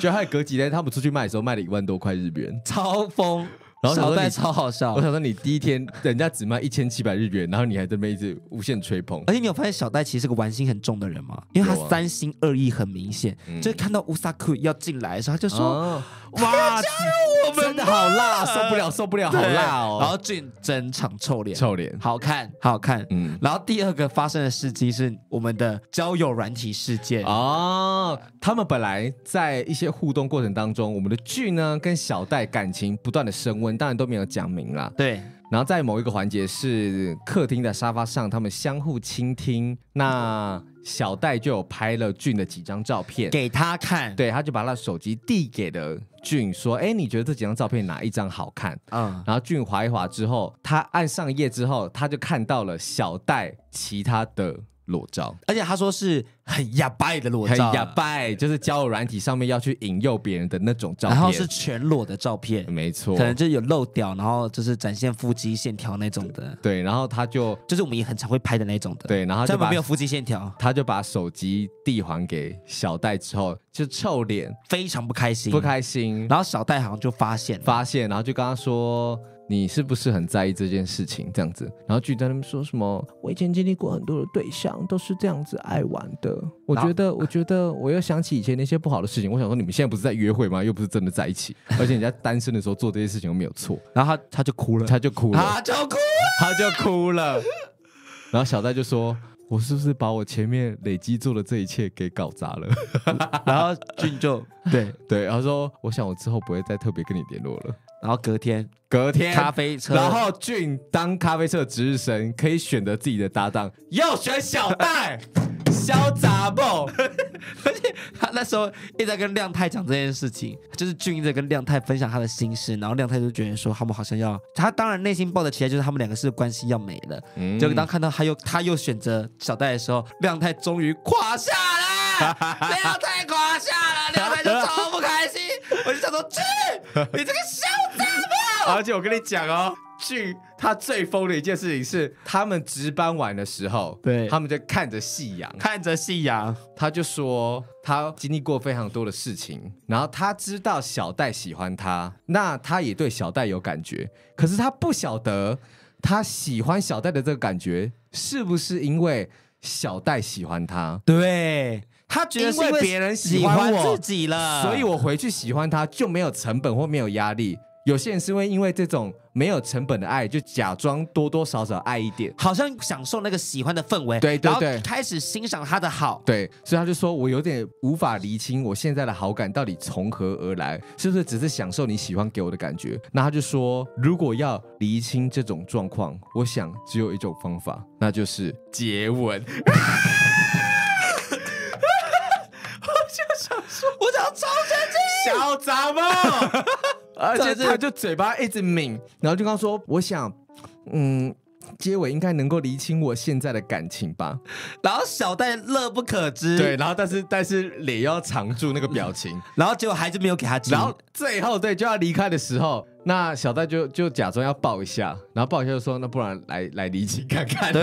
Speaker 2: 就果隔几天他们出去卖的时候卖了一万多块日元，超疯。然后小戴超好笑，我想说你第一天人家只卖一千七百日元，然后你还那边一直无限吹捧。
Speaker 1: 而且你有发现小戴其实是个玩心很重的人吗？因为他三心二意很明显，就是看到乌萨库要进来的时候，他就说：“
Speaker 2: 哇，加入我们真的好辣，受不了，
Speaker 1: 受不了，好辣哦！”然后俊真场臭脸，臭脸，好看，好看。嗯。然后第二
Speaker 2: 个发生的事件是我们的交友软体事件哦。他们本来在一些互动过程当中，我们的俊呢跟小戴感情不断的升温。当然都没有讲明了，对。然后在某一个环节是客厅的沙发上，他们相互倾听。那小戴就有拍了俊的几张照片给他看，对，他就把他的手机递给了俊，说：“哎，你觉得这几张照片哪一张好看？”嗯，然后俊滑一滑之后，他按上页之后，他就看到了小戴其他的。裸照，而且他说是很哑巴的裸照，很巴就是交友软体上面要去引诱别人的那种照，然后是全裸的照片，没错，可能就有露
Speaker 1: 屌，然后就是展现腹肌线条那种的，
Speaker 2: 对，然后他就就是我们也很常会拍的那种的，对，然后根本没有腹肌线条，他就把手机递还给小戴之后，就臭脸，非常不开心，不开心，然后小戴好像就发现，发现，然后就跟他说。你是不是很在意这件事情？这样子，然后俊在那边说什么？我以前经历过很多的对象都是这样子爱玩的。我觉得，我觉得，我又想起以前那些不好的事情。我想说，你们现在不是在约会吗？又不是真的在一起。而且人家单身的时候做这些事情又没有错。然后他他就哭了，他就哭了，他就哭了，他就哭了。然后小戴就说：“我是不是把我前面累积做的这一切给搞砸了？” 然后俊就对对，然后说：“我想我之后不会再特别跟你联络了。”然后隔天，隔天咖啡车，然后俊当咖啡车的值日生，可以选择自己的搭档，要选小戴，潇洒爆，
Speaker 1: 而且他那时候一直在跟亮太讲这件事情，就是俊一在跟亮太分享他的心事，然后亮太就觉得说他们好像要，他当然内心抱的期待就是他们两个是关系要没了，就当看到他又他又选择小戴的时候，亮太终于垮下了，亮太垮下。小戴就超不开心，我就想说俊，你这个小杂
Speaker 2: 毛！而且我跟你讲哦，俊他最疯的一件事情是，他们值班完的时候，对，他们就看着夕阳，看着夕阳，他就说他经历过非常多的事情，然后他知道小戴喜欢他，那他也对小戴有感觉，可是他不晓得他喜欢小戴的这个感觉是不是因为小戴喜欢他，对。他觉得是别人喜欢我自己了，所以我回去喜欢他就没有成本或没有压力。有些人是因为因为这种没有成本的爱，就假装多多少少爱一点，好像享受那个喜欢的氛围。对对对，开始欣赏他的好。对，所以他就说我有点无法厘清我现在的好感到底从何而来，是不是只是享受你喜欢给我的感觉？那他就说，如果要厘清这种状况，我想只有一种方法，那就是接吻。我想要超前机。小杂毛，而且他就嘴巴一直抿，然后就刚说我想，嗯，结尾应该能够理清我现在的感情吧。然后小戴乐不可支，对，然后但是但是脸要藏住那个表情，然后果还是没有给他。然后最后对就要离开的时候，那小戴就就假装要抱一下，然后抱一下就说那不然来来理清看看。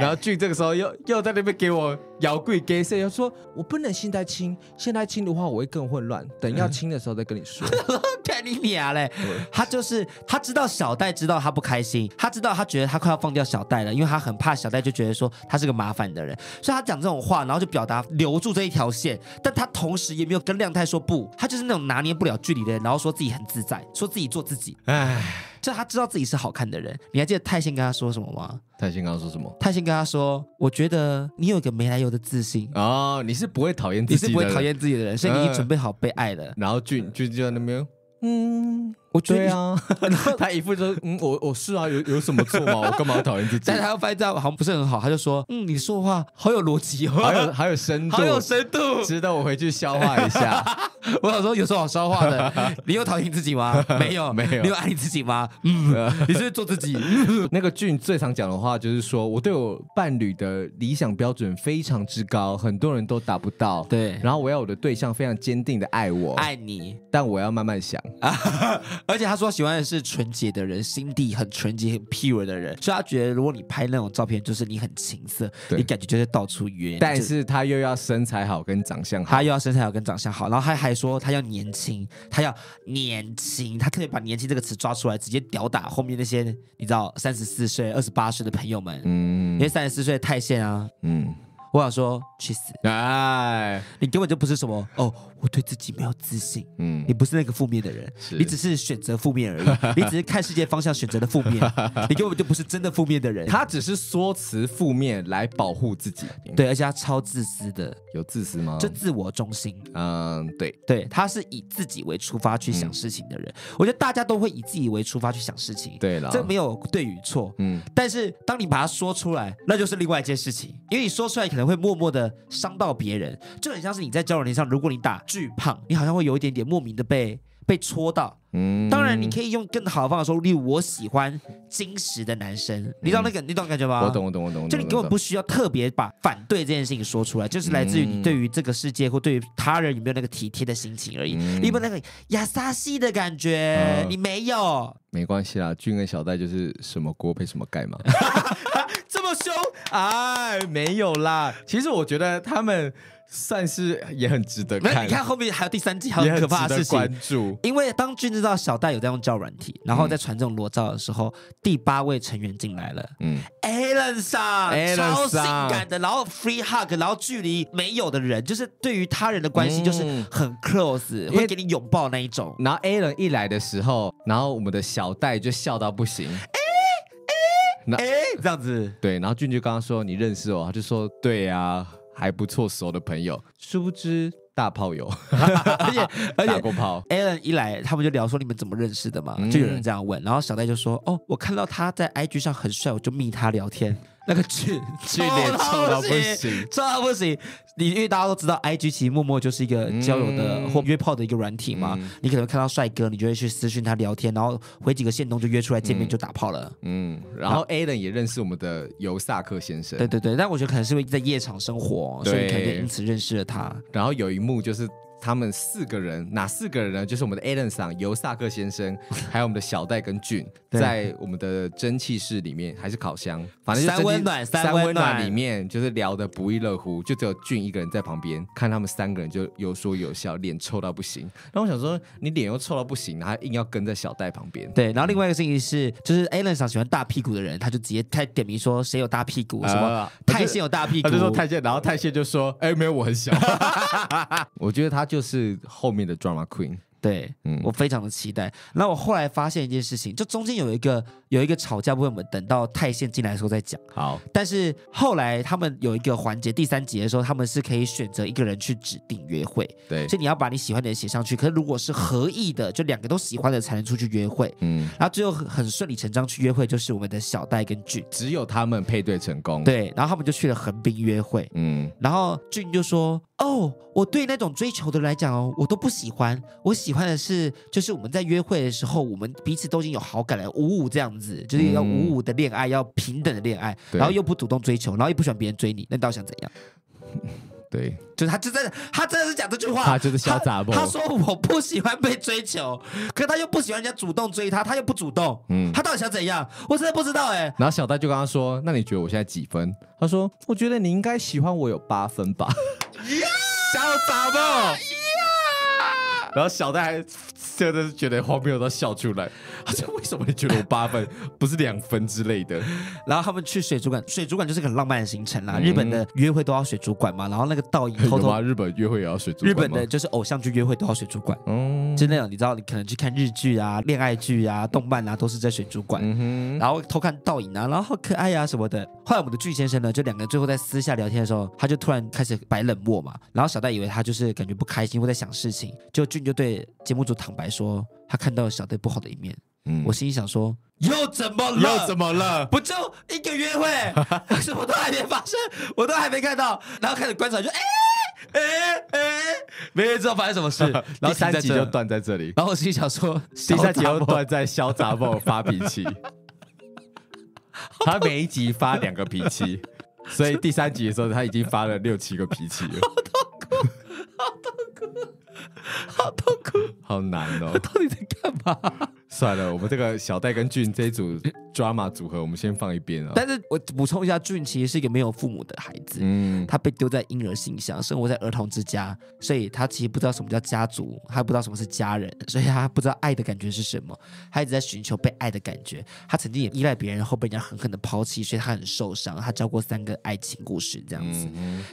Speaker 2: 然后俊这个时候又又在那边给我摇棍、给色，又说我不能现在亲，现在亲的话我会更混乱。等要亲的时候再跟你说。
Speaker 1: 看 你妈嘞，他就是他知道小戴知道他不开心，他知道他觉得他快要放掉小戴了，因为他很怕小戴，就觉得说他是个麻烦的人，所以他讲这种话，然后就表达留住这一条线，但他同时也没有跟亮太说不，他就是那种拿捏不了距离的人，然后说自己很自在，说自己做自己，唉。就他知道自己是好看的人，你还记得泰兴跟他说什么吗？
Speaker 2: 泰兴刚刚说什么？
Speaker 1: 泰兴跟他说：“我觉得你有一个没来由的自信
Speaker 2: 哦，你是不会讨厌自己，你是不会讨厌自己的人，所以你已经准备好被爱了。”然后俊俊就在那边，嗯。我对啊，他一副说嗯我我是啊有有什么错吗我干嘛讨厌自己？但他要拍照好像不是很好，他就说嗯你说话好有逻辑，好 有好有深度，好有深度，值得我回去消化一下。我想说有时候好消化的，你有讨厌自己吗？没有没有，你有爱你自己吗？嗯，你是做自己。那个俊最常讲的话就是说我对我伴侣的理想标准非常之高，很多人都达不到。对，然后我要我的对象非常坚定的爱我，爱你，但我要慢慢想。而且他说喜欢的是纯洁的人，心地很纯洁、很 pure 的人，所以他觉得如果你拍那种照片，就
Speaker 1: 是你很情色，你感觉就是到处约。但是他又要身材好跟长相好，他又要身材好跟长相好，然后他还说他要年轻，他要年轻，他特别把年轻这个词抓出来，直接屌打后面那些你知道三十四岁、二十八岁的朋友们，因为三十四岁太现啊。嗯。我想说去死！哎，你根本就不是什么哦。我对自己没有自信。嗯，你不是那个负面的人，你只是选择负面而已。你只
Speaker 2: 是看世界方向选择的负面。你根本就不是真的负面的人，他只是说辞负面来保护自己。对，而且他超自私的。有自私吗？就自我中心。嗯，对对，他是以自己为出发去想事情的人。我觉得大家都会以
Speaker 1: 自己为出发去想事情。对了，这没有对与错。嗯，但是当你把它说出来，那就是另外一件事情，因为你说出来可。会默默的伤到别人，就很像是你在交往上，如果你打巨胖，你好像会有一点点莫名的被被戳到。
Speaker 2: 嗯，当然你可
Speaker 1: 以用更好的方式说，例如我喜欢矜持的男生，你知道那个你懂感觉吗？我懂我懂我懂。就你根本不需要特别把反对这件事情说出来，就是来自于你对于这个世界或对于
Speaker 2: 他人有没有那个体贴的心情而已。你不
Speaker 1: 那个亚萨西的感觉，你没
Speaker 2: 有，没关系啦。俊跟小戴就是什么锅配什么盖嘛。这么凶？哎，没有啦。其实我觉得他们算是也很值得看。你看后面还有第三季，很可怕的事情。
Speaker 1: 因为当君知道小戴有在用教软体，然后在传这种裸照的时候，第八位成员进来了。嗯，Allen 超性感的，然后 free hug，然后距离没有的人，就是对于他人的关系就是很
Speaker 2: close，会给你拥抱那一种。然后 a l a n 一来的时候，然后我们的小戴就笑到不行。那哎，这样子对，然后俊就刚刚说你认识我，他就说对呀，还不错熟的朋友，殊不知大炮友，而且 打过炮。Allen 一来，他们就聊说你们怎么认识的嘛，就有人这
Speaker 1: 样问，然后小戴就说哦，我看到他在 IG 上很帅，我就密他聊天。那个剧剧脸丑到不行，丑到不行。你因为大家都知道，I G 其实默默就是一个交友的或约炮的一个软体嘛。你可能看到帅哥，你就会去私讯他聊天，然后回几个线动就约出来见面就打炮了。
Speaker 2: 嗯，然后 a l n 也认识我们的尤萨克先生。对对对，但我觉得可能是因为在夜场生活，所以可能因此认识了他。然后有一幕就是。他们四个人哪四个人呢？就是我们的 Alan 哨、尤萨克先生，还有我们的小戴跟俊，在我们的蒸汽室里面，还是烤箱，反正就三温暖三温暖里面，就是聊得不亦乐乎。就只有俊一个人在旁边看他们三个人就有说有笑，脸臭到不行。那我想说，你脸又臭到不行，然后硬要跟在小戴旁边。
Speaker 1: 对。然后另外一个事情是，就是 Alan 哨喜欢大屁股的人，他就直接他点名说谁有大屁股，什么
Speaker 2: 泰宪有大屁股，他就说泰宪，然后泰宪就说，哎，没有，我很小。我觉得他。就是后面的 drama queen。对，嗯，我非常的期待。那我后来发现
Speaker 1: 一件事情，就中间有一个有一个吵架部分，我们等到泰宪进来的时候再讲。好，但是后来他们有一个环节，第三集的时候，他们是可以选择一个人去指定约会。对，所以你要把你喜欢的人写上去。可是如果是合意的，就两个都喜欢的才能出去约会。嗯，然后最后很顺理成章去约会，就是我们的小戴跟俊，只有他们配对成功。对，然后他们就去了横滨约会。嗯，然后俊就说：“哦，我对那种追求的来讲哦，我都不喜欢，我喜。”喜欢的是，就是我们在约会的时候，我们彼此都已经有好感了，五五这样子，就是要五五的恋爱，要平等的恋爱，然后又不主动追求，然后也不喜欢别人追你，那你到底想怎样？
Speaker 2: 对，
Speaker 1: 就是他，真的，他真的是讲这句话，他就是潇洒不？他说我不喜欢被追求，可他又不喜欢人家主动追他，他又不主动，嗯，他到底想怎样？我真的不知道哎。
Speaker 2: 然后小戴就跟他说：“那你觉得我现在几分？”他说：“我觉得你应该喜欢我有八分吧。”潇洒不？然后小戴真的是觉得荒谬到笑出来，他说：“为什么你觉得我八分不是两分之类的？”然后他们去水族馆，水族馆就是很
Speaker 1: 浪漫的行程啦。日本的约会都要水族馆嘛，然后那个倒影偷偷。日
Speaker 2: 本约会也要
Speaker 1: 水。日本的就是偶像剧约会都要水族馆，嗯，就那种你知道，你可能去看日剧啊、恋爱剧啊、动漫啊，都是在水族馆，然后偷看倒影啊，然后好可爱呀什么的。后来我们的俊先生呢，就两个人最后在私下聊天的时候，他就突然开始摆冷漠嘛，然后小戴以为他就是感觉不开心，或在想事情，就就。就对节目组坦白说，他看到小队不好的一面。嗯，我心里想说，又怎么了？又怎么了？不就一个约会，什么都还没发生，我都还没看到，然后开始观察，就哎哎哎，
Speaker 2: 没人知道发生什么事。然后第三集就断在这里。然后我心里想说，第三集又断在嚣张我发脾气。他每一集发两个脾气，所以第三集的时候他已经发了六七个脾气了，好痛苦，好痛苦。好痛苦，好难哦，他 到底在干嘛？算了，我们这个小戴跟俊这一组 drama 组合，我们先放一边啊。但是我补充一下，俊其
Speaker 1: 实是一个没有父母的孩子，嗯，他被丢在婴儿信箱，生活在儿童之家，所以他其实不知道什么叫家族，他不知道什么是家人，所以他不知道爱的感觉是什么，他一直在寻求被爱的感觉。他曾经也依赖别人，后被人家狠狠的抛弃，所以他很受伤。他教过三个爱情故事，这样子，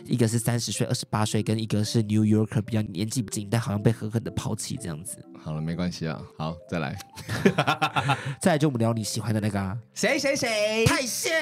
Speaker 1: 一个是三十岁、二十八岁跟一个是 New Yorker，比较年纪不近，但好像被狠狠的抛弃这样子。好了，没关系啊。好，再来，再来就我们聊你喜欢的那个啊，谁谁谁泰线，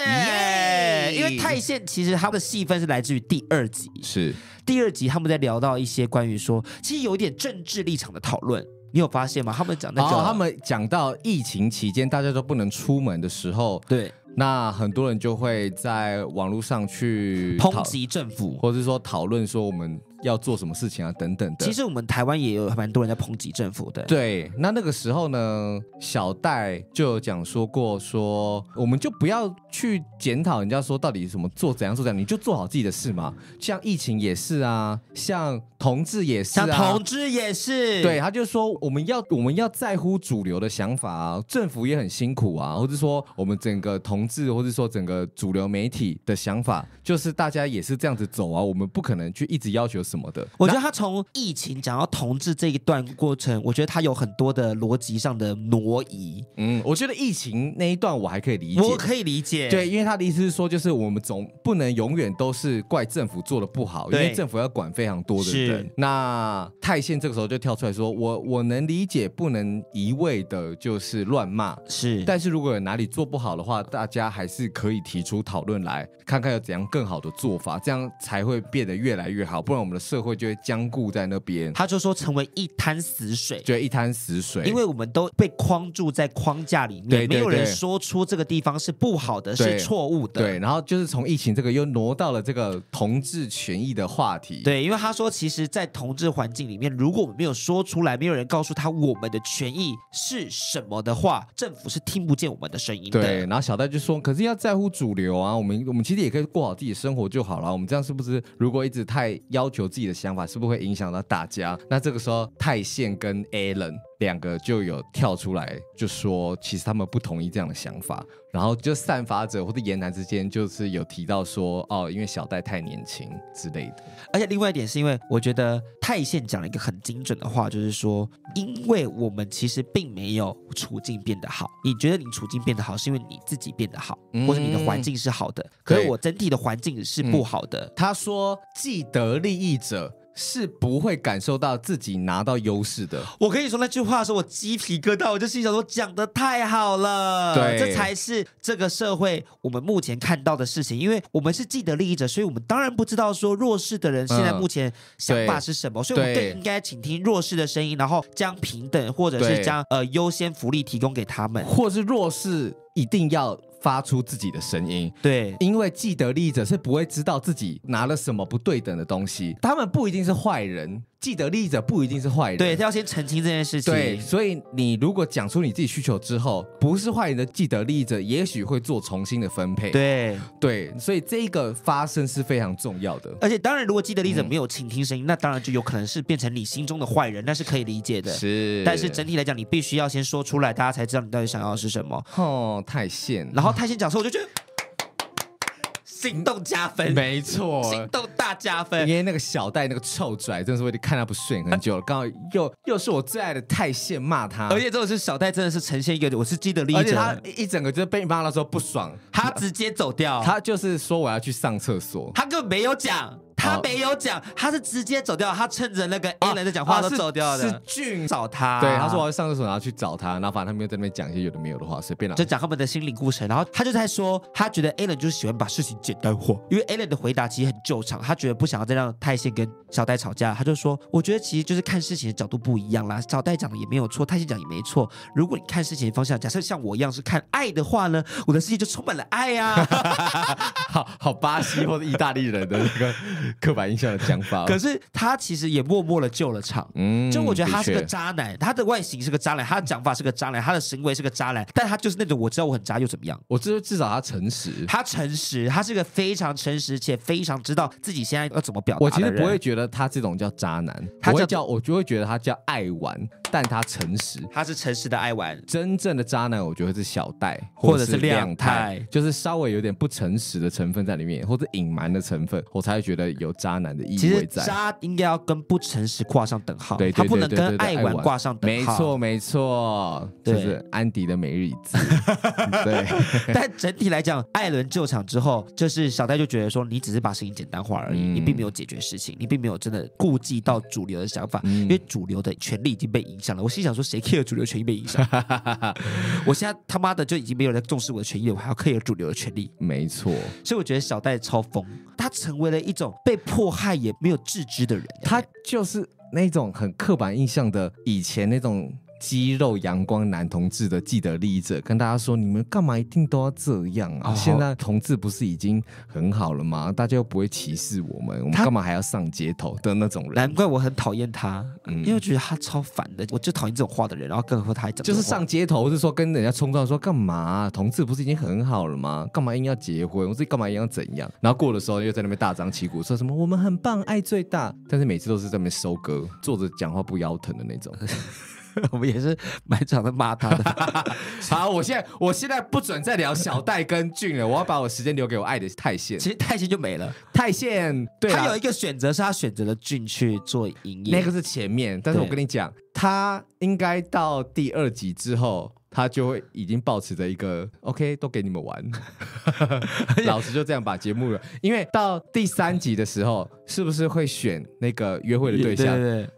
Speaker 1: 因为泰线其实他们的戏份是来自于第二集，是第二集他们在聊到一些关于
Speaker 2: 说其实有一点政治立场的讨论，你有发现吗？他们讲哦，他们讲到疫情期间大家都不能出门的时候，对，那很多人就会在网络上去抨击政府，或者是说讨论说我们。要做什么事情啊？等等的。其实我们台湾也有蛮多人在抨击政府的。对，那那个时候呢，小戴就有讲说过，说我们就不要去检讨人家说到底什么做怎样做怎样，你就做好自己的事嘛。像疫情也是啊，像同志也是，像同志
Speaker 1: 也是。对
Speaker 2: 他就说我们要我们要在乎主流的想法啊，政府也很辛苦啊，或者说我们整个同志，或者说整个主流媒体的想法，就是大家也是这样子走啊，我们不可能去一直要求。什么的？我觉
Speaker 1: 得他从疫情讲到同志这一段过程，我觉得他有很多的逻辑上的挪移。
Speaker 2: 嗯，我觉得疫情那一段我还可以理解，我可以理解。对，因为他的意思是说，就是我们总不能永远都是怪政府做的不好，因为政府要管非常多的人。那泰宪这个时候就跳出来说：“我我能理解，不能一味的就是乱骂。是，但是如果有哪里做不好的话，大家还是可以提出讨论，来看看有怎样更好的做法，这样才会变得越来越好。不然我们。社会就会僵固在那边，他就说成为一滩死水，就一滩死水，因为我们都被框住在
Speaker 1: 框架里面，对对对，没有人说出这个地方是不好的，是错误的。对，
Speaker 2: 然后就是从疫情这个又挪到了这个同志权益的话题，对，因为他说其实，在同志环境里面，如果我们没有说出来，没有人告诉他我们的权益是什么的话，
Speaker 1: 政府是听不见我们的声音的。对，
Speaker 2: 然后小戴就说，可是要在乎主流啊，我们我们其实也可以过好自己的生活就好了，我们这样是不是？如果一直太要求。有自己的想法，是不是会影响到大家？那这个时候，泰宪跟 Allen。两个就有跳出来就说，其实他们不同意这样的想法，然后就散发者或者言谈之间就是有提到说，哦，因为小戴太年轻之类的。而且另外一点是因为我觉得泰宪
Speaker 1: 讲了一个很精准的话，就是说，因为我们其实并没有处境变得好，你觉得你处境变得好是因为你自己变得好，或者你的环境是好的，可是我整体
Speaker 2: 的环境是不好的。他说既得利益者。是不会感受到自己拿到优势的。
Speaker 1: 我跟你说那句话的时候，我鸡皮疙瘩，我就心想说讲的太好了。对，这才是这个社会我们目前看到的事情，因为我们是既得利益者，所以我们当然不知道说弱势的人现在目前想法是什么，所以我们更应该请听弱势的声音，然后将平等或者是将呃优先福利提供给
Speaker 2: 他们，或是弱势一定要。发出自己的声音，对，因为既得利益者是不会知道自己拿了什么不对等的东西，他们不一定是坏人。既得利益者不一定是坏人，对，
Speaker 1: 他要先澄清这件
Speaker 2: 事情。对，所以你如果讲出你自己需求之后，不是坏人的既得利益者，也许会做重新的分配。对对，所以这一个发生是非常重要的。而且，当然，如果既得利益者没有倾听声音，那当然就有可能是变
Speaker 1: 成你心中的坏人，那是可以理解的。是。但是整体来讲，你必须要先说出来，大家才知道你到底
Speaker 2: 想要是什么。哦，太线。然后太线讲出，我就觉得。行动加分，没错，行动大加分。因为那个小戴那个臭拽，真的是我已经看他不顺眼很久了。刚好又又是我最爱的太线骂他，而且这种是小戴真的是呈现一个，我是记得利。而且他一整个就是被骂的时候不爽，他直接走掉，他就是说我要去上厕所，他
Speaker 1: 根本没有讲。他没有讲，他是直接走掉。他趁着那个 a l l n 在讲话都走掉的。是俊
Speaker 2: 找他，对，他说我要上厕所，然后去找他。然后反正他没有在那边讲一些有的没有的话，随便啦。就讲他们的心理故事，然后他就在说，他觉得 a l 就是 n 就喜欢把事情简单
Speaker 1: 化，因为 a l n 的回答其实很救场。他觉得不想要再让泰信跟小戴吵架，他就说，我觉得其实就是看事情的角度不一样啦。小戴讲的也没有错，泰信讲也没错。如果你看事情的方向，假设像我一样是看爱的话呢，我的世界就充满了爱啊。好好巴西或者意大利人的那个。刻板印象的讲法，可是他其实也默默的救了场。嗯，就我觉得他是个渣男，他的外形是个渣男，他的讲法是个渣男，他的行为是个渣男，但他就是那种我知道我很渣又怎么样？我知至少他诚实，他诚实，他是个非常
Speaker 2: 诚实且非常知道自己现在要怎么表达我其实不会觉得他这种叫渣男，他叫我就会觉得他叫爱玩。但他诚实，他是诚实的爱玩。真正的渣男，我觉得是小戴或者是亮太，就是稍微有点不诚实的成分在里面，或者隐瞒的成分，我才会觉得有渣男的意味在。渣
Speaker 1: 应该要跟不诚实挂
Speaker 2: 上等号，他不能跟爱玩挂上等号。没错，没错，这是安迪的每日一字。对。但整体来讲，艾伦救场之后，就是小戴就
Speaker 1: 觉得说，你只是把事情简单化而已，你并没有解决事情，你并没有真的顾及到主流的想法，因为主流的权利已经被影。想了，我心想说，谁 care 主流权益被影响？我现在他妈的就已经没有在重视我的权益，我还要 care 主流的权利？没错，所以我觉得小戴
Speaker 2: 超疯，他成为了一种被迫害也没有自知的人，他就是那种很刻板印象的以前那种。肌肉阳光男同志的既得利益者跟大家说：“你们干嘛一定都要这样啊？现在同志不是已经很好了吗？大家又不会歧视我们，我们干嘛还要上街头的那种人？难怪我很讨厌他，因为我觉得他超烦的。我就讨厌这种话的人，然后更何乎他还就是上街头，是说跟人家冲撞，说干嘛？同志不是已经很好了吗？干嘛一定要结婚？我自己干嘛一定要怎样？然后过的时候又在那边大张旗鼓说什么我们很棒，爱最大。但是每次都是在那边收割，坐着讲话不腰疼的那种。” 我们也是满场的骂他的。好，我现在我现在不准再聊小戴跟俊了，我要把我时间留给我爱的泰现。其实泰现就没了，泰现。对。他有一个选择，是他选择了俊去做营业。那个是前面，但是我跟你讲，他应该到第二集之后，他就会已经保持着一个 OK，都给你们玩。老师就这样把节目了，因为到第三集的时候，是不是会选那个约会的对象？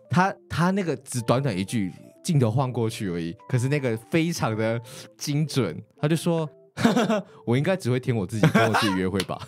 Speaker 2: 他他那个只短短一句。镜头晃过去而已，可是那个非常的精准。他就说：“ 我应该只会听我自己跟我自己约会吧。”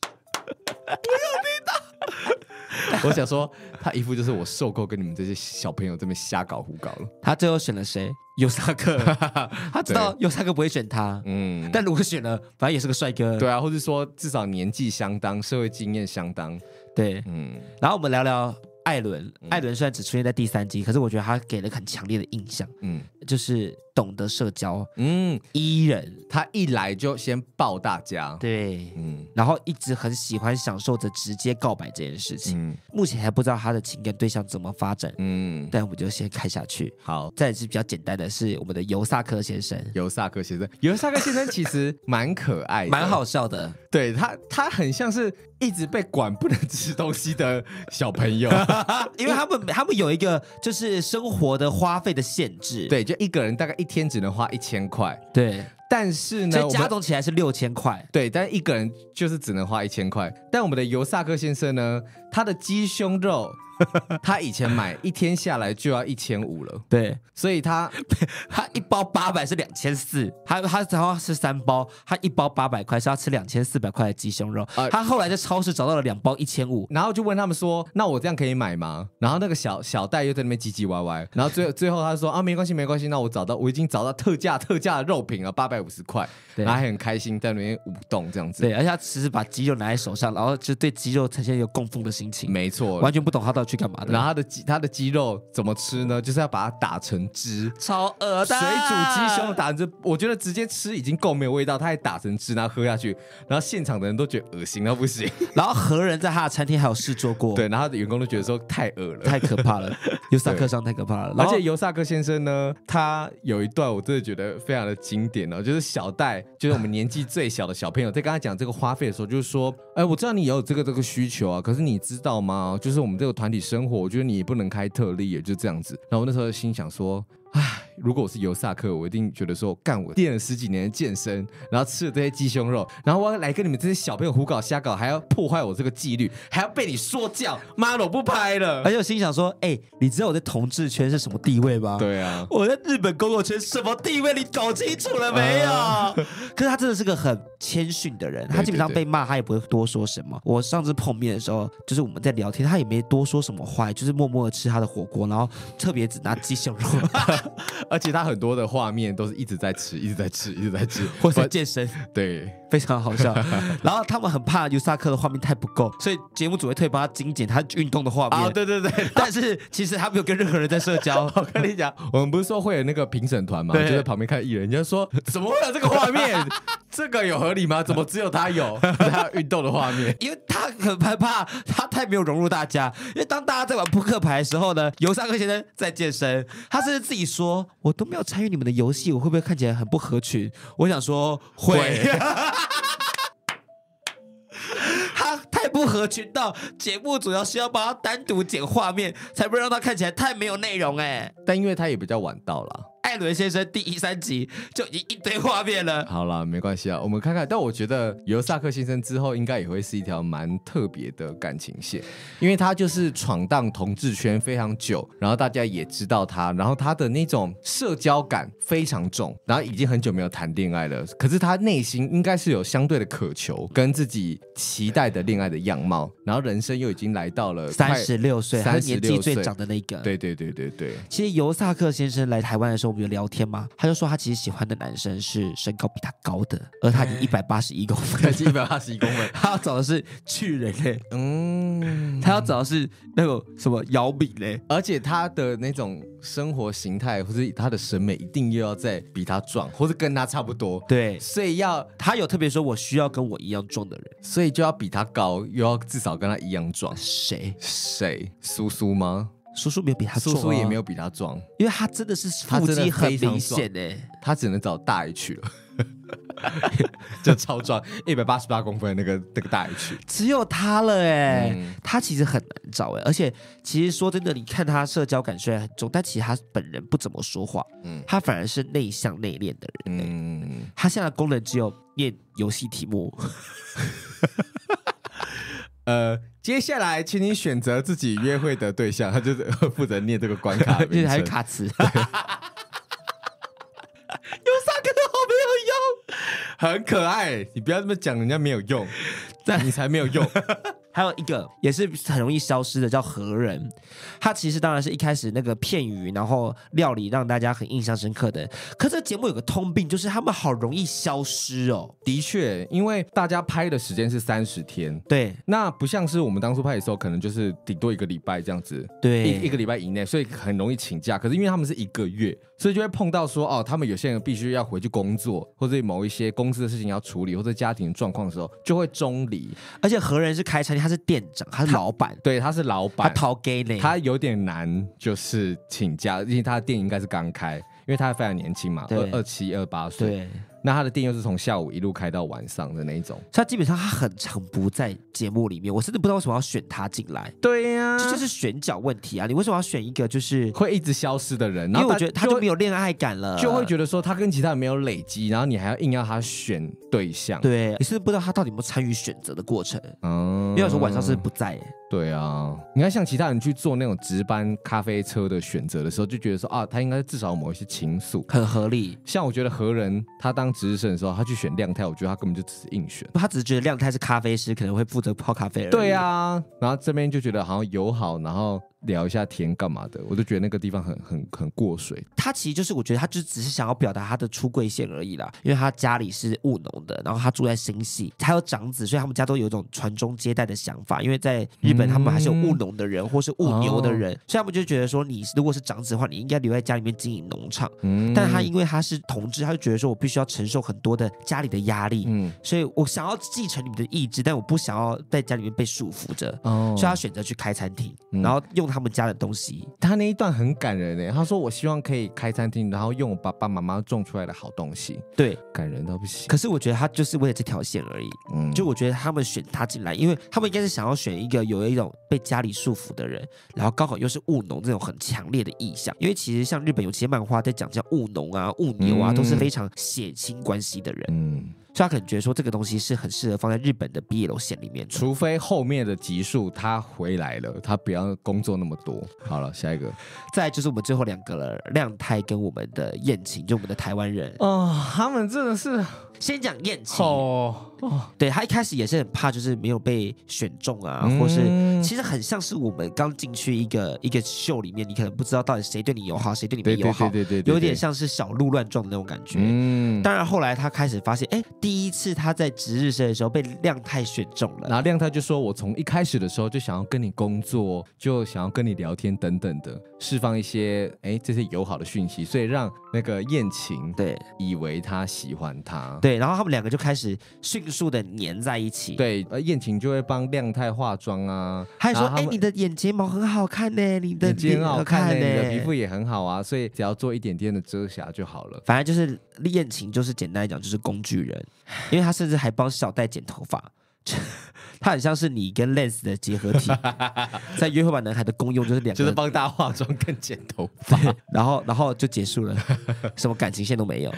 Speaker 2: 不有听到。我想说，他一副就是我受够跟你们这些小朋友这么瞎搞胡搞了。他最后选了谁？尤萨克。他知道尤萨克不会选他。嗯，但如果选了，反正也是个帅哥。对啊，或者说至少年纪相当，社会经验相当。对，嗯。然后我们聊聊。艾伦，艾伦虽然只
Speaker 1: 出现在第三集，可是我觉得他给了很强烈的印象。嗯。就是懂得社交，嗯，伊人他一来就先抱大家，对，嗯，然后一直很喜欢享受着直接告白这件事情，嗯，目前还不知道他的情感对象怎么发展，
Speaker 2: 嗯，但我们就先看下去，好，再就是比较简单的是我们的尤萨克先生，尤萨克先生，尤萨克先生其实蛮可爱，蛮好笑的，对他，他很像是一直被管不能吃东西的小朋友，因为他们他们有一个就是生活的花费的限制，对。就。一个人大概一天只能花一千块，对。但是呢，所以加总起来是六千块，对。但一个人就是只能花一千块，但我们的尤萨克先生呢？他的鸡胸肉，他以前买一天下来就要一千五了。对，所以他 他一包八百是两千四，他他然后是三包，他一包八百块是要吃两千四百块的鸡胸肉。他后来在超市找到了两包一千五，然后就问他们说：“那我这样可以买吗？”然后那个小小戴又在那边唧唧歪歪。然后最最后他说：“啊，没关系没关系，那我找到我已经找到特价特价的肉品了，八百五十块。”然后还很开心在那边舞动这样子。对，而且他其实把鸡肉拿在手上，然后就对鸡肉呈现有供奉的心。没错，完全不懂他到底去干嘛。然后他的鸡，他的鸡肉怎么吃呢？就是要把它打成汁，超恶的。水煮鸡胸打成汁，我觉得直接吃已经够没有味道，他还打成汁，然后喝下去，然后现场的人都觉得恶心到不行。然后何人在他的餐厅还有试做过？对，然后他的员工都觉得说太恶了，太可怕了。
Speaker 1: 尤萨克上太可怕了。而且
Speaker 2: 尤萨克先生呢，他有一段我真的觉得非常的经典哦，就是小戴，就是我们年纪最小的小朋友，在跟他讲这个花费的时候，就是说。哎，我知道你也有这个这个需求啊，可是你知道吗？就是我们这个团体生活，我觉得你也不能开特例，也就这样子。然后那时候心想说，唉。如果我是尤萨克，我一定觉得说，干！我练了十几年的健身，然后吃了这些鸡胸肉，然后我要来跟你们这些小朋友胡搞瞎搞，还要破坏我这个纪律，还要被你说教。妈的，我不拍了！而且我心想说，哎，
Speaker 1: 你知道我在同志圈是什么地位吗？对啊，
Speaker 2: 我在日本工作圈什么地位？你搞清
Speaker 1: 楚了没有？可是他真的是个很谦逊的人，他基本上被骂，他也不会多说什么。我上次碰面的时候，就是我们在聊天，他也没多说什么坏，就是默默的吃他的火
Speaker 2: 锅，然后特别只拿鸡胸肉。而且他很多的画面都是一直在吃，一直在吃，一直在吃，或者健身。对。非常好笑，然后他们很怕尤萨
Speaker 1: 克的画面太不够，所以节目组会特别帮他精简他运动的画面。啊，对对对！但是其实他
Speaker 2: 没有跟任何人在社交。我跟你讲，我们不是说会有那个评审团嘛，就在旁边看艺人，人家说怎么会有这个画面？这个有合理吗？怎么只有他有他运动的画
Speaker 1: 面？因为他很害怕他太没有融入大家。因为当大家在玩扑克牌的时候呢，尤萨克先生在健身。他甚至自己说：“我都没有参与你们的游戏，我会不会看起来很不合群？”我想说会。不合群到，节目组要需要帮他单独剪画面，才不让他看起
Speaker 2: 来太没有内容哎。但因为他也比较晚到了。艾伦先生第一三集就已经一堆画面了。好了，没关系啊，我们看看。但我觉得尤萨克先生之后应该也会是一条蛮特别的感情线，因为他就是闯荡同志圈非常久，然后大家也知道他，然后他的那种社交感非常重，然后已经很久没有谈恋爱了。可是他内心应该是有相对的渴求，跟自己期待的恋爱的样貌。然后人生又已经来到了三十六岁，他年岁最长的那个。对对对对对。
Speaker 1: 其实尤萨克先生来台湾的时候。有聊天吗？他就说他其实喜欢的男生是身高比他高的，而他一一百八十一公分，一
Speaker 2: 百八十一公分，
Speaker 1: 他要找的是
Speaker 2: 巨人嘞，嗯，他要找的是那个什么摇笔嘞，而且他的那种生活形态或者他的审美一定又要在比他壮，或者跟他差不多，对，所以要他有特别说，我需要跟我一样壮的人，所以就要比他高，又要至少跟他一样壮，谁谁苏苏吗？叔叔没有比他壮，叔叔也没有比他壮，
Speaker 1: 因为他真的是腹肌很明显哎，
Speaker 2: 他只能找大 H 去了，就超壮一百八十八公分的那个那个大 H，
Speaker 1: 只有他了哎，他其实很难找哎，而且其实说真的，你看他社交感虽然很重，但其实他本人不怎么说话，嗯，他反而是内向内敛的人，
Speaker 2: 嗯嗯他现在功能只有念游戏题目，呃。接下来，请你选择自己约会的对象，他就是负责念这个关卡，念卡词。有三个都好没有用，很可爱，你不要这么讲，人家没有用，你才没有用。
Speaker 1: 还有一个也是很容易消失的，叫何人。他其实当然是一开始那个片鱼，然后料理让大家很印象深刻的。可是节目有个通病，就是
Speaker 2: 他们好容易消失哦。的确，因为大家拍的时间是三十天，对，那不像是我们当初拍的时候，可能就是顶多一个礼拜这样子，对，一一个礼拜以内，所以很容易请假。可是因为他们是一个月。所以就会碰到说哦，他们有些人必须要回去工作，或者某一些公司的事情要处理，或者家庭状况的时候，就会中离。而且何人是开餐厅，他是店长，他是老板，对，他是老板，他逃他有点难，就是请假，因为他的店应该是刚开，因为他非常年轻嘛，二二七二八岁。那他的店又是从下午一路开到晚上的那一种，他基本上他很常不在
Speaker 1: 节目里面，我甚至不知道为什么要选他进来。
Speaker 2: 对呀，这
Speaker 1: 就是选角问题啊！你为什么要选一个
Speaker 2: 就是会一直消失的人？因为我觉得他就没有恋爱感了，就会觉得说他跟其他人没有累积，然后你还要硬要他选对象，对，你甚至不知道他到底有没有参与选择的过程。嗯，因为有时候晚上是不在。对啊，你看像其他人去做那种值班咖啡车的选择的时候，就觉得说啊，他应该至少有某一些情愫，很合理。像我觉得何人他当值日生的时候，他去选亮太，我觉得他根本就只是硬选，他只是觉得亮太是咖啡师，可能会负责泡咖啡。对啊，然后这边就觉得好像友好，然后聊一下天干嘛的，我就觉得那个地方很很很过水。他其实就是我觉得他就只是想要表达他的出柜线而
Speaker 1: 已啦，因为他家里是务农的，然后他住在新系，他有长子，所以他们家都有一种传宗接代的想法，因为在日本。他们还是有务农的人，或是务牛的人，所以他们就觉得说，你如果是长子的话，你应该留在家里面经营农场。
Speaker 2: 嗯、但他因
Speaker 1: 为他是同志，他就觉得说我必须要承受很多的家里的压力，嗯、所以我想要继承你们的意志，但我不想要
Speaker 2: 在家里面被束缚着，哦、所以他选择去开餐厅，然后用他们家的东西。他那一段很感人诶，他说：“我希望可以开餐厅，然后用我爸爸妈妈种出来的好东西。”对，感人到不行。可是我觉得他就是为了这条线而已。嗯，就我觉得他们选他进来，
Speaker 1: 因为他们应该是想要选一个有。一。种被家里束缚的人，然后高考又是务农这种很强烈的意向，因为其实像日本有些漫画在讲，像务农啊、务牛啊，都是非常血
Speaker 2: 亲关系的人。嗯。他可能觉得说这个东西是很适合放在日本的毕业路线里面，除非后面的集数他回来了，他不要工作那么多。好了，下一个，再就是我们最后两个了，亮太跟我们的宴晴，就我们的台湾人哦，他们真的是先讲宴晴哦，
Speaker 1: 对他一开始也是很怕，就是没有被选中啊，或是其实很像是我们刚进去一个一个秀里面，你可能不知道到底谁对你友好，谁对你们友好，对对，有点像是小鹿乱撞的那种感觉。
Speaker 2: 嗯，当然后来他开始发现，哎。第一次他在值日生的时候被亮太选中了，然后亮太就说：“我从一开始的时候就想要跟你工作，就想要跟你聊天，等等的。”释放一些哎，这些友好的讯息，所以让那个燕晴对以为他喜欢他，对，然后他们两个就开始迅速的粘在一起。对，呃，燕晴就会帮亮太化妆啊，还说哎，你的
Speaker 1: 眼睫毛很好看呢，你的眼睫毛很好看呢，你的皮肤
Speaker 2: 也很好啊，所以只要做一点点的遮瑕就好了。反正就是燕晴，就
Speaker 1: 是简单来讲就是工具人，因为他甚至还帮小戴剪头发。他 很像是你跟 Lens 的结合体，在约会版男孩的功用就是两，个，就是帮大家化妆跟剪头发，然后然后就结束了，什么感情线都没有。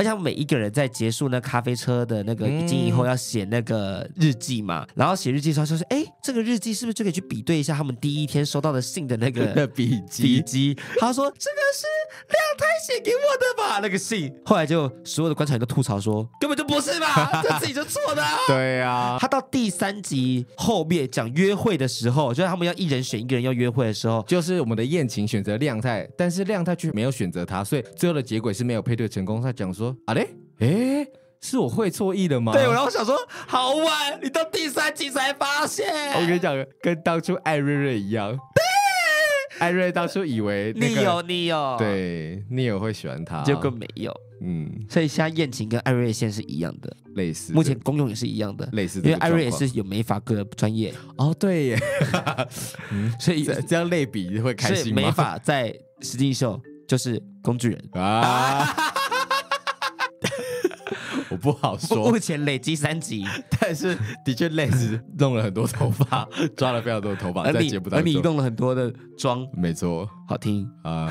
Speaker 1: 而且每一个人在结束那咖啡车的那个已经以后要写那个日记嘛，然后写日记的时候就是哎，这个日记是不是就可以去比对一下他们第一天收到的信的那个的 笔记？”笔记他说：“这个是亮太写给我的吧？”那个信后来就所有的观察员都吐槽说：“根本就不是吧，他 自己就错的。”对呀。他到第三集
Speaker 2: 后面讲约会的时候，就是他们要一人选一个人要约会的时候，就是我们的宴晴选择亮太，但是亮太却没有选择他，所以最后的结果是没有配对成功。他讲说。啊嘞，哎，是我会错意的吗？对，然后我
Speaker 1: 想说好晚，你到第三集才发现。我跟
Speaker 2: 你讲，跟当初艾瑞瑞一样，艾瑞瑞当初以为你有你有，对你有会喜欢他，结果没有。嗯，所以现在
Speaker 1: 燕晴跟艾瑞瑞在是一样的，类似。目前公用也是一样的，类似。因为艾瑞也是有美发哥专业。
Speaker 2: 哦，对，所以这样类比会开心吗？美发
Speaker 1: 在《十进秀》就是工具人啊。
Speaker 2: 不好说，目前累积三级，但是的确累死，弄了很多头发，抓了非常多的头发，而你而你动了很多的妆，没错，好听啊。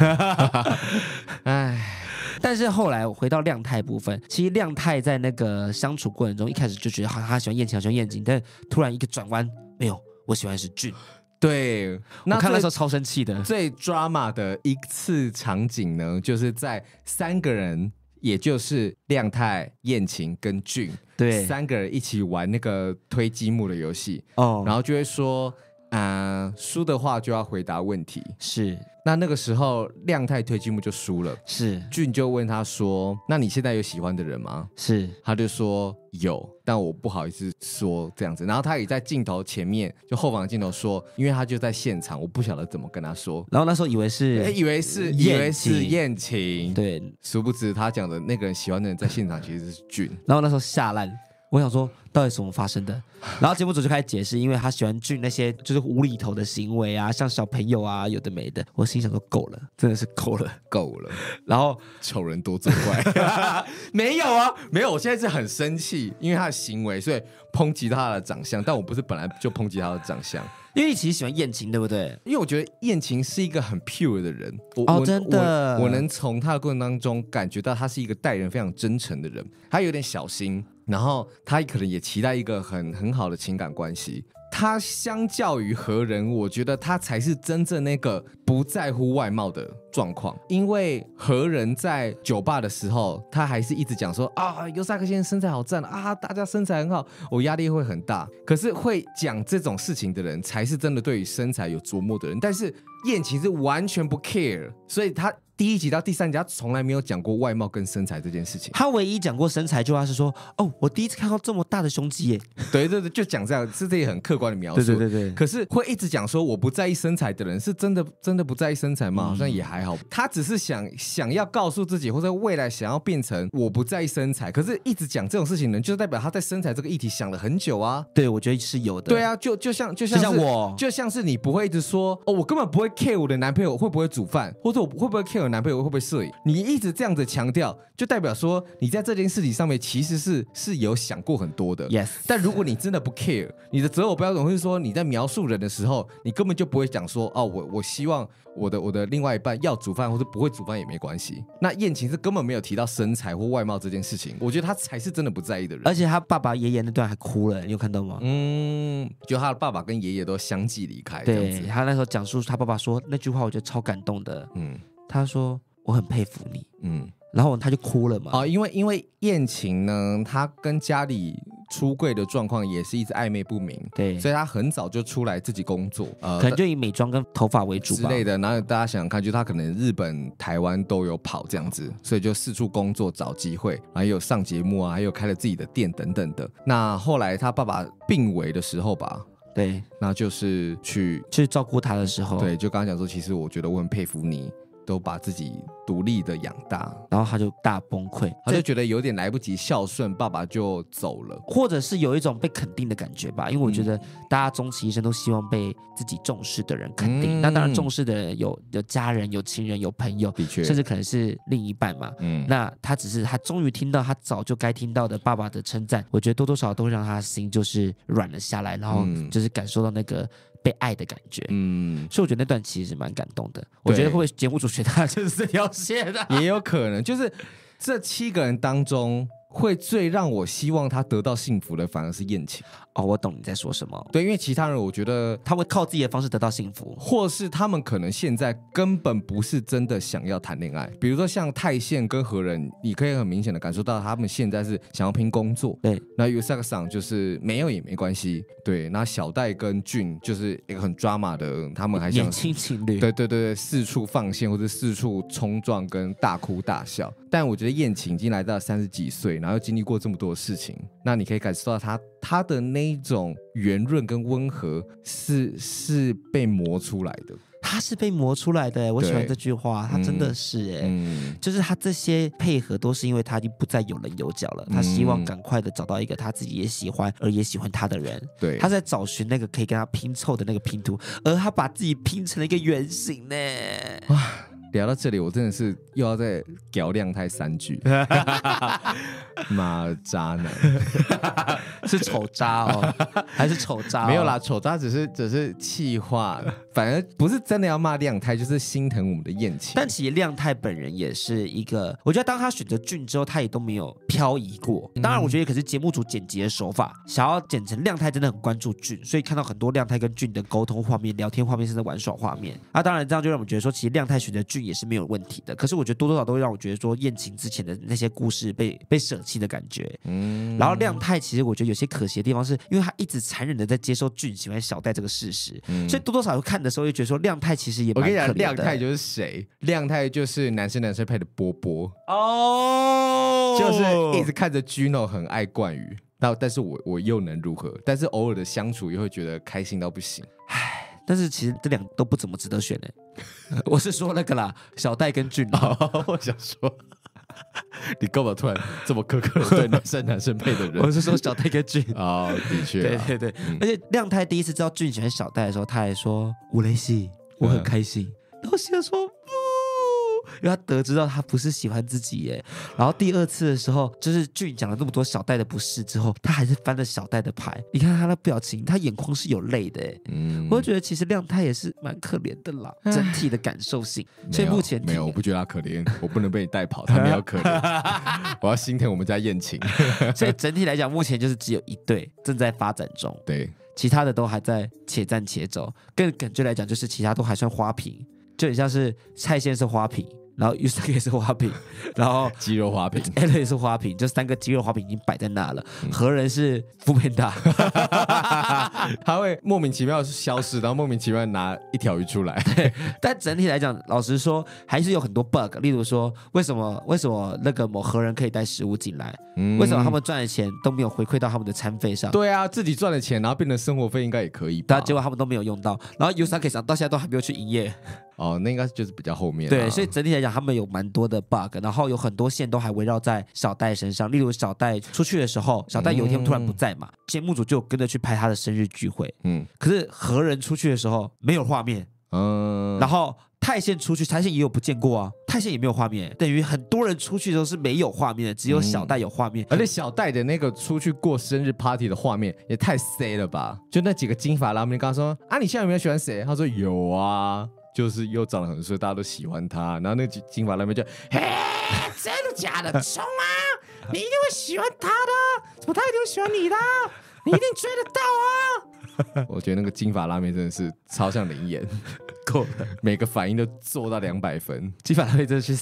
Speaker 1: 哎，但是后来我回到亮太部分，其实亮太在那个相处过程中，一开始就觉得像他喜欢燕晴，喜欢燕景，但突然一个转
Speaker 2: 弯，没有，我喜欢是俊。对，我看到时候超生气的。最 drama 的一次场景呢，就是在三个人。也就是亮太、燕晴跟俊，对，三个人一起玩那个推积木的游戏，哦，然后就会说。啊，输的话就要回答问题。是，那那个时候亮太推积木就输了。是，俊就问他说：“那你现在有喜欢的人吗？”是，他就说有，但我不好意思说这样子。然后他也在镜头前面，就后方镜头说，因为他就在现场，我不晓得怎么跟他说。然后那时候以为是，以为是，以为是宴请。对，殊不知他讲的那个人喜欢的人在现场，其实是俊。然后那时候下烂。
Speaker 1: 我想说，到底什么发生的？
Speaker 2: 然后节目组就开始解
Speaker 1: 释，因为他喜欢俊那些就是无厘头的行为啊，像小朋友啊，有的没的。我心想说
Speaker 2: 够了，真的是够了，够了。然后丑人多作怪，没有啊，没有。我现在是很生气，因为他的行为，所以抨击他的长相。但我不是本来就抨击他的长相，因为你其实喜欢燕晴，对不对？因为我觉得燕晴是一个很 pure 的人，我真的，我能从他的过程当中感觉到他是一个待人非常真诚的人，他有点小心。然后他可能也期待一个很很好的情感关系。他相较于何人，我觉得他才是真正那个不在乎外貌的状况。因为何人在酒吧的时候，他还是一直讲说啊，尤萨克先生身材好赞啊，大家身材很好，我压力会很大。可是会讲这种事情的人，才是真的对身材有琢磨的人。但是燕琪是完全不 care，所以他。第一集到第三集，他从来没有讲过外貌跟身材这件事情。他唯一讲过身材，就是说，哦，我第一次看到这么大的胸肌耶。对对对，就讲这样，是这也很客观的描述。对对对对。可是会一直讲说我不在意身材的人，是真的真的不在意身材吗？好像也还好。他只是想想要告诉自己，或者未来想要变成我不在意身材。可是，一直讲这种事情的人，就代表他在身材这个议题想了很久啊。对，我觉得是有的。对啊，就就像就像我，就像是你不会一直说，哦，我根本不会 care 我的男朋友会不会煮饭，或者我会不会 care。男朋友会不会摄影？你一直这样子强调，就代表说你在这件事情上面其实是是有想过很多的。Yes，但如果你真的不 care，你的择偶标准会是说你在描述人的时候，你根本就不会讲说哦，我我希望我的我的另外一半要煮饭，或者不会煮饭也没关系。那燕琴是根本没有提到身材或外貌这件事情，我觉得他才是真的不在意的人。
Speaker 1: 而且他爸爸爷爷那段还哭了，你有看到吗？嗯，就他的爸爸跟爷爷都相继离
Speaker 2: 开。对，他
Speaker 1: 那时候讲述他爸爸说那句话，我觉得超感动的。嗯。他说我很佩服你，嗯，
Speaker 2: 然后他就哭了嘛。哦，因为因为燕晴呢，她跟家里出柜的状况也是一直暧昧不明，对，所以她很早就出来自己工作，呃，可能就以美妆跟头发为主之类的。然后大家想想看，就她可能日本、台湾都有跑这样子，所以就四处工作找机会，还有上节目啊，还有开了自己的店等等的。那后来她爸爸病危的时候吧，对，那就是去去照顾他的时候，对，就刚刚讲说，其实我觉得我很佩服你。都把自己独立的养大，然后他就大崩溃，他就觉得有点来不及孝顺，爸爸就走了，或者是有一种被肯定的感觉吧。因为我觉得
Speaker 1: 大家终其一生都希望被自己重视的人肯定。那当然，重视的人有有家人、有亲人、有朋友，甚至可能是另一半嘛。嗯，那他只是他终于听到他早就该听到的爸爸的称赞，我觉得多多少都会让他心就是软了下来，然后就
Speaker 2: 是感受到那个。被爱的感觉，嗯，所以我觉得那段其实蛮感动的。我觉得会不会节目组觉得就是这条线的，也有可能，就是这七个人当中。会最让我希望他得到幸福的，反而是宴请。哦，我懂你在说什么。对，因为其他人，我觉得他会靠自己的方式得到幸福，或是他们可能现在根本不是真的想要谈恋爱。比如说像泰宪跟何人，你可以很明显的感受到他们现在是想要拼工作。对。那 u s a k s o n 就是没有也没关系。对。那小戴跟俊就是一个很 drama 的，他们还想年轻情侣。对对对对，四处放线或者四处冲撞跟大哭大笑。但我觉得宴请已经来到三十几岁。然后经历过这么多事情，那你可以感受到他他的那一种圆润跟温和是是被磨出来的，
Speaker 1: 他是被磨出来的。我喜欢这句话，他真的是哎，就是他这些配合都是因为他已经不再有棱有角了，他希望赶快的找到一个他自己也喜欢而也喜欢他的人。对，他在找寻
Speaker 2: 那个可以跟他拼凑的那个拼图，而他把自己拼成了一个圆形呢。聊到这里，我真的是又要再屌亮他三句，妈渣男，是丑渣哦，还是丑渣？没有啦，丑渣只是只是气话。反而不是真的要骂亮太，就是心疼我们的燕青。但其实亮太本人也是一个，我觉得当他选择俊之后，他也都没有漂
Speaker 1: 移过。当然，我觉得可是节目组剪辑的手法，想要剪成亮太真的很关注俊，所以看到很多亮太跟俊的沟通画面、聊天画面、甚至玩耍画面。啊，当然这样就让我们觉得说，其实亮太选择俊也是没有问题的。可是我觉得多多少都会让我觉得说，燕青之前的那些故事被被舍弃的感觉。嗯。然后亮太其实我觉得有些可惜的地方，是因为他一直残忍的在接受俊
Speaker 2: 喜欢小戴这个事实，所以多多少少看的。时候就觉得说亮太其实也我跟你的。亮太就是谁亮太就是男生男生配的波波
Speaker 1: 哦，就是一直
Speaker 2: 看着 Gino 很爱冠宇，那但是我我又能如何？但是偶尔的相处也会觉得开心到不行。唉，但是其实这两都不怎么值得选呢。我是说那个啦，小戴跟俊。我想说。你干嘛突然这么苛刻？对男生男生配的人，我是说小戴跟俊啊，的确，对对对，而
Speaker 1: 且亮太第一次知道俊喜欢小戴的时候，他还说吴雷西，我很开心。然后在说。因为他得知到他不是喜欢自己耶，然后第二次的时候，就是俊讲了那么多小戴的不是之后，他还是翻了小戴的牌。你看他的表情，他眼眶是有泪的。嗯，我会
Speaker 2: 觉得其实亮太也是蛮可怜的啦。整体的感受性，所以目前没有，我不觉得他可怜。我不能被你带跑，他没有可怜，我要心疼我们家燕晴。所以整体来讲，目前就是只有一对正在发展中，对，其他的都
Speaker 1: 还在且战且走。更准确来讲，就是其他都还算花瓶，就很像是蔡先生花瓶。然后 U3K 是花瓶，然后 肌肉花瓶，L 也是花瓶，就三个肌肉花瓶已经摆在那了。何人是负面大，
Speaker 2: 他会莫名其妙消失，然后莫名其妙拿一条鱼出来。但整体来讲，老实说，还是有很多 bug，例如说，为什么为什么那个某何人可以带食物进来？
Speaker 1: 为什么他们赚的钱都没有回馈到他们的餐费上？
Speaker 2: 对啊，自己赚的钱然后变成生活费应该也可以，但结果他们都没有用到。然后 u a k 目到现在都还没有去营业。哦，那应该就是比较后面对，所以
Speaker 1: 整体来讲，他们有蛮多的 bug，然后有很多线都还围绕在小戴身上。例如，小戴出去的时候，小戴有一天突然不在嘛，节目组就跟着去拍他的生日聚会。嗯。可是何人出去的时候没有画面？
Speaker 2: 嗯。然
Speaker 1: 后泰线出去，泰线
Speaker 2: 也有不见过啊，泰线也没有画面，等于很多人出去的时候是没有画面，只有小戴有画面。而且小戴的那个出去过生日 party 的画面也太塞了吧？就那几个金发拉面，刚刚说啊，你现在有没有喜欢谁？他说有啊。就是又长得很帅，大家都喜欢他。然后那个金金发拉面就，嘿，真的假的？冲啊！你一定会喜欢他的，我太定会喜欢你的，你一定追得到啊！我觉得那个金发拉面真的是超像林彦，够每个反应都做到两百分。金发拉面真的是，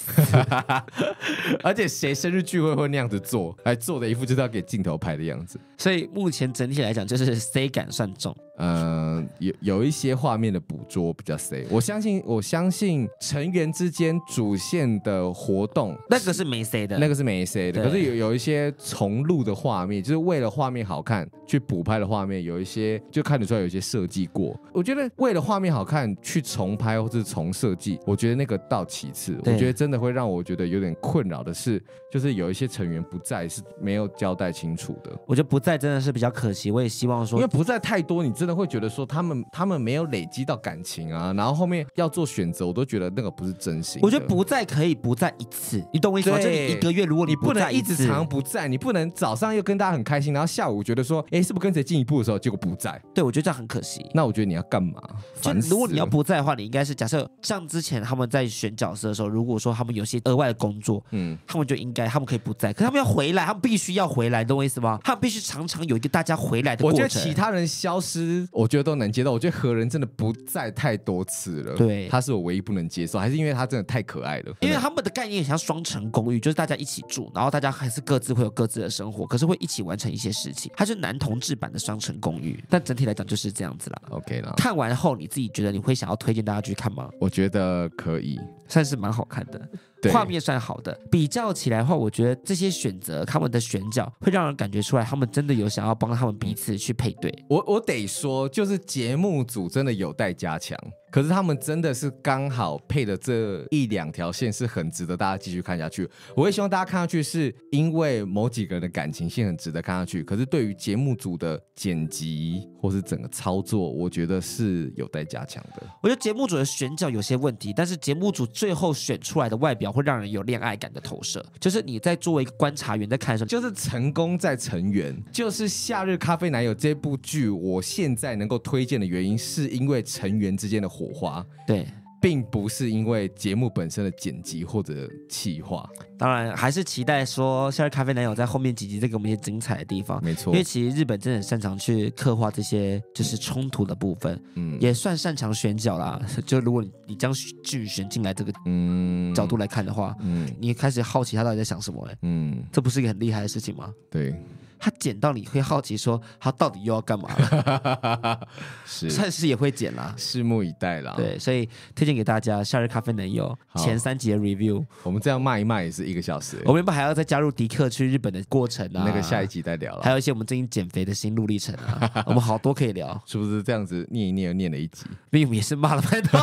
Speaker 2: 而且谁生日聚会会那样子做？还做的一副就是要给镜头拍的样子。所以目前整体来讲，就是 C 感算重。呃，有有一些画面的捕捉比较 C，我相信我相信成员之间主线的活动，那
Speaker 1: 个是没 C 的，那个是
Speaker 2: 没 C 的。可是有有一些重录的画面，就是为了画面好看去补拍的画面，有一些就看得出来有一些设计过。我觉得为了画面好看去重拍或是重设计，我觉得那个到其次。我觉得真的会让我觉得有点困扰的是，就是有一些成员不在是没有交代清楚的。我觉得不在真的是比较可惜，我也希望说，因为不在太多，你这。会觉得说他们他们没有累积到感情啊，然后后面要做选择，我都觉得那个不是真心。我觉得不在可以不在一次，你懂我意思吗？这里一个月如果你不能一直常不在，你不能早上又跟大家很开心，然后下午觉得说哎是不是跟谁进一步的时候，结果不在。对我觉得这样很可惜。那我觉得你要干嘛？就如果你要不在的话，你应该是假设像之前他们在选
Speaker 1: 角色的时候，如果说他们有些额外的工作，嗯，他们就应该他们可以不在，可他们要回来，他们必须要回来，你懂我意思吗？他们必须常常有一个大家回来的过程。我觉得其
Speaker 2: 他人消失。我觉得都能接受，我觉得何人真的不在太多次了。对，他是我唯一不能接受，还是因为他真的太可爱了。因为他们的概念像双层公寓，就是大家一起住，然后大家还是各自会有各
Speaker 1: 自的生活，可是会一起完成一些事情。它是男同志版的双层公寓，但整体来讲就是这样子了。OK 了，看完后你自己觉得你会想要推荐大家去看吗？
Speaker 2: 我觉得可以。
Speaker 1: 算是蛮好看的，画面算好的。比较起来的话，我觉得这些选择他们的
Speaker 2: 选角会让人感觉出来，他们真的有想要帮他们彼此去配对。我我得说，就是节目组真的有待加强。可是他们真的是刚好配的这一两条线，是很值得大家继续看下去。我也希望大家看下去，是因为某几个人的感情线很值得看下去。可是对于节目组的剪辑或是整个操作，我觉得是有待加强的。我觉得节目组的选角有些问题，但是节目组最后选出来的外表会让人有恋爱感的投射。就是你在作为一个观察员在看的时候，就是成功在成员，就是《夏日咖啡男友》这部剧，我现在能够推荐的原因，是因为成员之间的。火花对，并不是因为节目本身的剪辑或者企划，
Speaker 1: 当然还是期待说《夏日咖啡男友》在后面几集再给我们一些精彩的地方。没错，因为其实日本真的很擅长去刻画这些就是冲突的部分，嗯，也算擅长选角啦。就如果你将剧选进来这个嗯角度来看的话，嗯，你开始好奇他到底在想什么，哎，嗯，这不是一个很厉害的事情吗？对。他剪到你会好奇说他到底又要干嘛了，
Speaker 2: 是，算是也会剪啦，拭目以待啦。对，所以推荐给大家夏日咖啡男友》前三集的 review。我们这样骂一骂也是一个小时，我们不还要再加入迪克去日本的过
Speaker 1: 程啊？那个下一集再
Speaker 2: 聊了，还有一些我们最近减肥的心路历程啊，我们好多可以聊。是不是这样子念一念念了一集并也是骂了太多。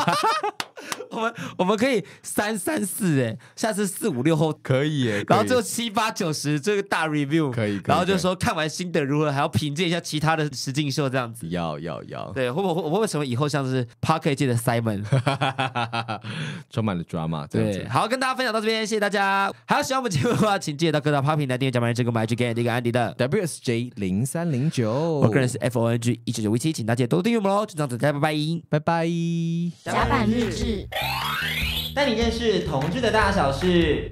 Speaker 2: 我们我们可以三三四哎，下次四五六后可以哎，然后就七八九十这个大 review
Speaker 1: 可以，然后就说看完新的如何还要凭借一下其他的石敬秀这样子，要要要，对，会或会或会什么以后像是 p a r k a g e 界的 Simon
Speaker 2: 充满了 drama 这样子，
Speaker 1: 好，跟大家分享到这边，谢谢大家。还有喜欢我们节目的话，请记得到各大 p a r k i n g 来订阅《甲板日志》，购买《日更 a 个安迪的 WSJ 零三零九》，我个人是 F O N G 一九九 V 七，请大家多订阅我们哦。就这样，子，大家拜拜，拜拜，《
Speaker 2: 甲板日志》。
Speaker 1: 带你认识同志的大小事。